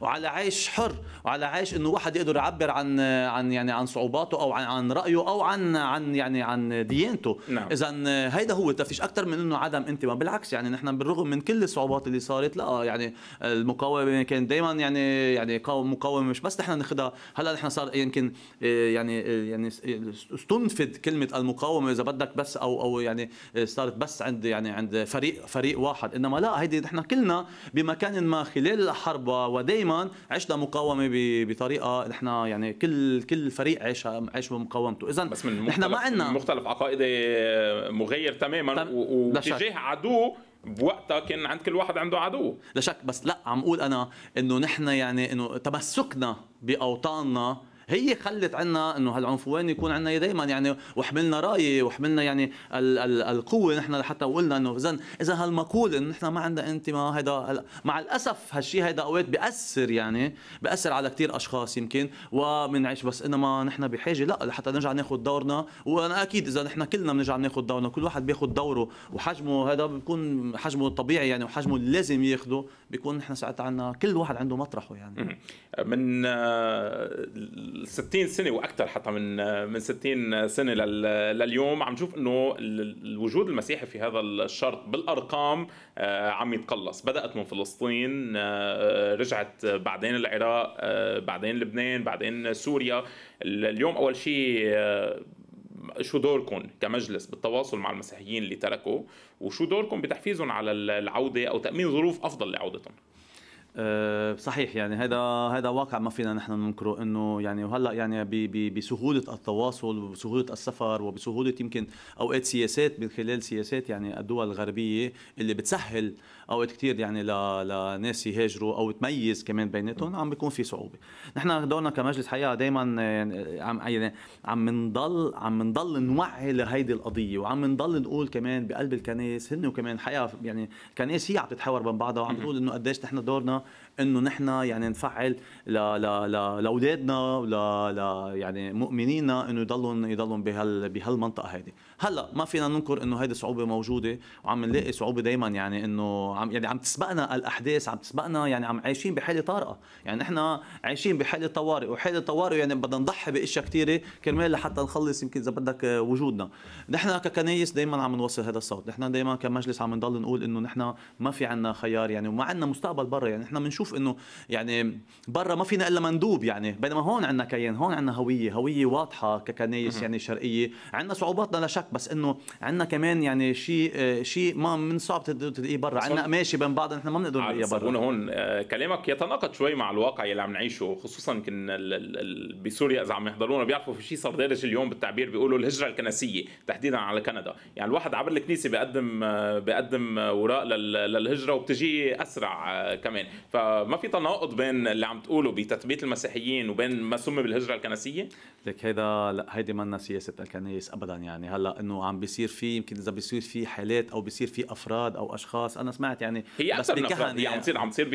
وعلى عيش حر وعلى عيش انه واحد يقدر يعبر عن عن يعني عن صعوباته او عن, عن رايه او عن عن يعني عن ديانته نعم. اذا هيدا هو التفتيش اكثر من انه عدم انتماء بالعكس يعني نحن بالرغم من كل الصعوبات اللي صارت لا يعني المقاومه كانت دائما يعني يعني مقاومه مش بس نحن ناخذها هلا نحن صار يمكن آه، يعني آه، يعني آه، استنفد كلمه المقاومه اذا بدك بس او او يعني صارت بس عند يعني عند فريق فريق واحد انما لا هيدي نحن كلنا بمكان ما خلال الحرب ودائما عشنا مقاومه بطريقه نحن يعني كل كل فريق عاش عاش بمقاومته اذا نحن ما عندنا مختلف عقائدي مغير تماما تم... واتجاه عدو بوقتها كان عند كل واحد عنده عدو لا شك بس لا عم اقول انا انه نحن يعني انه تمسكنا باوطاننا هي خلت عنا انه هالعنفوان يكون عنا دائما يعني وحملنا راي وحملنا يعني ال ال القوه نحن لحتى قلنا انه اذا اذا هالمقوله انه نحن ما عندنا انتماء هذا مع الاسف هالشيء هذا اوقات بياثر يعني بياثر على كثير اشخاص يمكن وبنعيش بس انما نحن بحاجه لا لحتى نرجع ناخذ دورنا وانا اكيد اذا نحن كلنا بنرجع ناخذ دورنا كل واحد بياخذ دوره وحجمه هذا بيكون حجمه الطبيعي يعني وحجمه اللي لازم ياخذه بيكون نحن ساعتها عندنا كل واحد عنده مطرحه يعني من آه، 60 سنه واكثر حتى من من 60 سنه لليوم عم نشوف انه الوجود المسيحي في هذا الشرق بالارقام آه، عم يتقلص بدات من فلسطين آه، رجعت بعدين العراق آه، بعدين لبنان بعدين سوريا اليوم اول شيء شو دوركم كمجلس بالتواصل مع المسيحيين اللي تركوا وشو دوركم بتحفيزهم على العوده او تامين ظروف افضل لعودتهم آه، صحيح يعني هذا هذا واقع ما فينا نحن ننكره انه يعني وهلا يعني بسهوله التواصل وبسهوله السفر وبسهوله يمكن اوقات سياسات من خلال سياسات يعني الدول الغربيه اللي بتسهل اوقات كثير يعني لناس يهاجروا او تميز كمان بيناتهم عم بيكون في صعوبه نحن دورنا كمجلس حقيقه دائما آه، يعني عم يعني عم نضل عم نضل نوعي لهيدي القضيه وعم نضل نقول كمان بقلب الكنائس هن وكمان حقيقه يعني الكنائس هي عم تتحاور بين بعضها وعم تقول انه قديش نحن دورنا انه نحن يعني نفعل لاولادنا ل... يعني مؤمنينا انه يضلوا يضلوا بهال بهالمنطقه هذه هلا ما فينا ننكر انه هيدي صعوبه موجوده وعم نلاقي صعوبه دائما يعني انه عم يعني عم تسبقنا الاحداث عم تسبقنا يعني عم عايشين بحاله طارئه يعني نحن عايشين بحاله طوارئ وحاله طوارئ يعني بدنا نضحي باشياء كثيره كرمال لحتى نخلص يمكن اذا بدك وجودنا نحن ككنايس دائما عم نوصل هذا الصوت نحن دائما كمجلس عم نضل نقول انه نحن ما في عنا خيار يعني وما عنا مستقبل برا يعني نحن بنشوف انه يعني برا ما فينا الا مندوب يعني بينما هون عنا كيان هون عنا هويه هويه واضحه ككنايس يعني شرقيه عنا صعوباتنا لا شك شك بس انه عندنا كمان يعني شيء شيء ما من صعب تلاقيه برا عندنا ماشي بين بعض نحن ما بنقدر نلاقيه برا هون آه، كلامك يتناقض شوي مع الواقع اللي عم نعيشه خصوصا يمكن بسوريا اذا عم يحضرونا بيعرفوا في شيء صار دارج اليوم بالتعبير بيقولوا الهجره الكنسيه تحديدا على كندا يعني الواحد عبر الكنيسه بيقدم آه، بيقدم وراء للهجره وبتجي اسرع آه، كمان فما في تناقض بين اللي عم تقوله بتثبيت المسيحيين وبين ما سمي بالهجره الكنسيه لك هيدا لا هيدي منا سياسه الكنائس ابدا يعني هلا انه عم بيصير في يمكن اذا بيصير في حالات او بيصير في افراد او اشخاص انا سمعت يعني هي بس بكهنه هي يعني. عم تصير عم تصير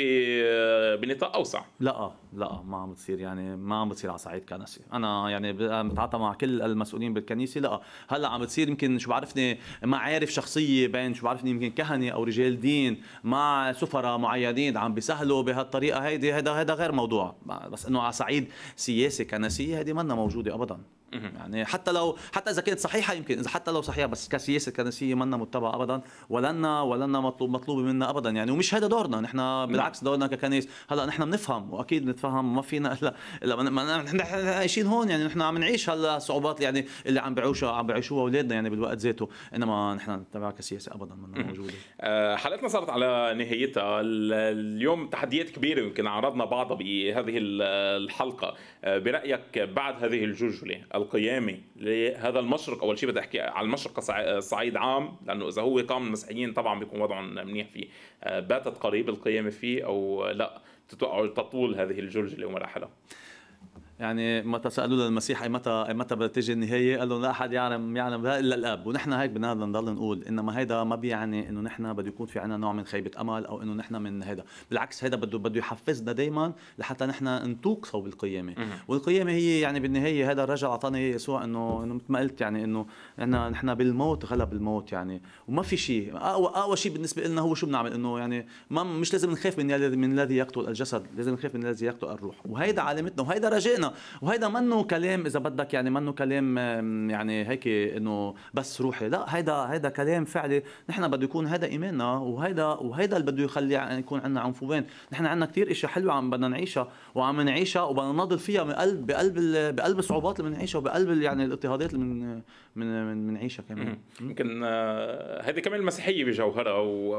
بنطاق اوسع لا لا ما عم بتصير يعني ما عم بتصير على صعيد كنسي انا يعني بتعاطى مع كل المسؤولين بالكنيسه لا هلا عم بتصير يمكن شو بعرفني معارف شخصيه بين شو بعرفني يمكن كهنه او رجال دين مع سفراء معينين عم بيسهلوا بهالطريقه هيدي هذا هذا غير موضوع بس انه على صعيد سياسي كنسي هيدي منا موجوده ابدا يعني حتى لو حتى اذا كانت صحيحه يمكن اذا حتى لو صحيحه بس كسياسه كنسيه منا متبعه ابدا ولنا ولنا مطلوب مطلوبه منا ابدا يعني ومش هذا دورنا نحن نعم. بالعكس دورنا ككنيس هلا نحن بنفهم واكيد بنتفهم ما فينا الا الا نحن عايشين هون يعني نحن عم نعيش هلا الصعوبات يعني اللي عم بيعيشها عم بيعيشوها اولادنا يعني بالوقت ذاته انما نحن نتبعها كسياسه ابدا منا موجوده آه، حلقتنا صارت على نهايتها اليوم تحديات كبيره يمكن عرضنا بعضها بهذه الحلقه آه، برايك بعد هذه الجوجله القيامي لهذا المشرق اول شيء بدي احكي على المشرق صعيد عام لانه اذا هو قام المسيحيين طبعا بيكون وضعهم منيح فيه آه، باتت قريب القيامه فيه او لا تتوقعوا تطول هذه الجرجله ومراحلها يعني متى سالوا للمسيح اي متى اي متى بدها تيجي النهايه قال لهم لا احد يعلم يعلم الا الاب ونحن هيك بدنا نضل نقول انما هيدا ما بيعني انه نحن بده يكون في عنا نوع من خيبه امل او انه نحن من هيدا بالعكس هيدا بده بده يحفزنا دائما لحتى نحن نتوق صوب القيامه والقيامه هي يعني بالنهايه هذا الرجل اعطانا يسوع انه انه مثل ما قلت يعني انه نحن نحن بالموت غلب الموت يعني وما في شيء اقوى اقوى شيء بالنسبه لنا هو شو بنعمل انه يعني ما مش لازم نخاف من من الذي يقتل الجسد لازم نخاف من الذي يقتل الروح وهيدا علامتنا وهيدا رجائنا وهيدا منه كلام اذا بدك يعني منه كلام يعني هيك انه بس روحي لا هيدا هيدا كلام فعلي نحن بده يكون هذا ايماننا وهيدا وهيدا اللي بده يخلي يعني يكون عندنا عنفوان نحن عندنا كثير اشياء حلوه عم بدنا نعيشها وعم نعيشها وبدنا نناضل فيها من قلب بقلب بقلب الصعوبات اللي بنعيشها وبقلب يعني الاضطهادات اللي من من بنعيشها كمان يمكن آه، هذه كمان المسيحيه بجوهرها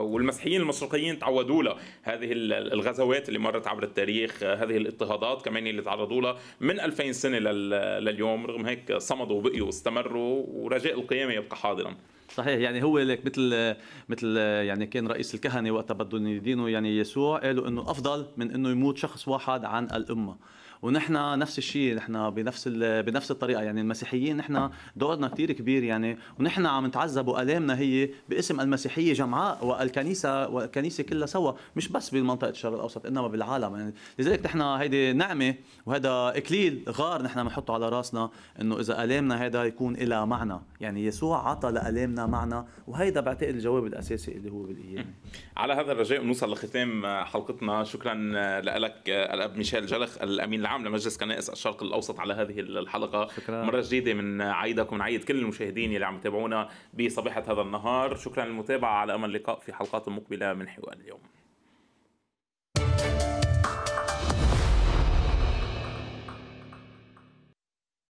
والمسيحيين المشرقيين تعودوا لها هذه الغزوات اللي مرت عبر التاريخ آه، هذه الاضطهادات كمان اللي تعرضوا لها من 2000 سنه لليوم رغم هيك صمدوا وبقيوا واستمروا ورجاء القيامه يبقى حاضرا صحيح يعني هو لك مثل مثل يعني كان رئيس الكهنه وقتها بدهم يدينوا يعني يسوع قالوا انه افضل من انه يموت شخص واحد عن الامه ونحن نفس الشيء نحن بنفس بنفس الطريقه يعني المسيحيين نحن دورنا كثير كبير يعني ونحن عم نتعذب والامنا هي باسم المسيحيه جمعاء والكنيسه والكنيسه كلها سوا مش بس بمنطقه الشرق الاوسط انما بالعالم يعني لذلك نحن هيدي نعمه وهذا اكليل غار نحن بنحطه على راسنا انه اذا الامنا هذا يكون إلى معنى يعني يسوع عطى لالامنا معنى وهيدا بعتقد الجواب الاساسي اللي هو بالايام على هذا الرجاء بنوصل لختام حلقتنا شكرا لك الاب ميشيل جلخ الامين العام العام لمجلس كنائس آه الشرق الاوسط على هذه الحلقه شكرا. مره جديده من عيدك ونعيد كل المشاهدين اللي عم يتابعونا بصبيحه هذا النهار شكرا للمتابعه على امل اللقاء في حلقات مقبله من حوار اليوم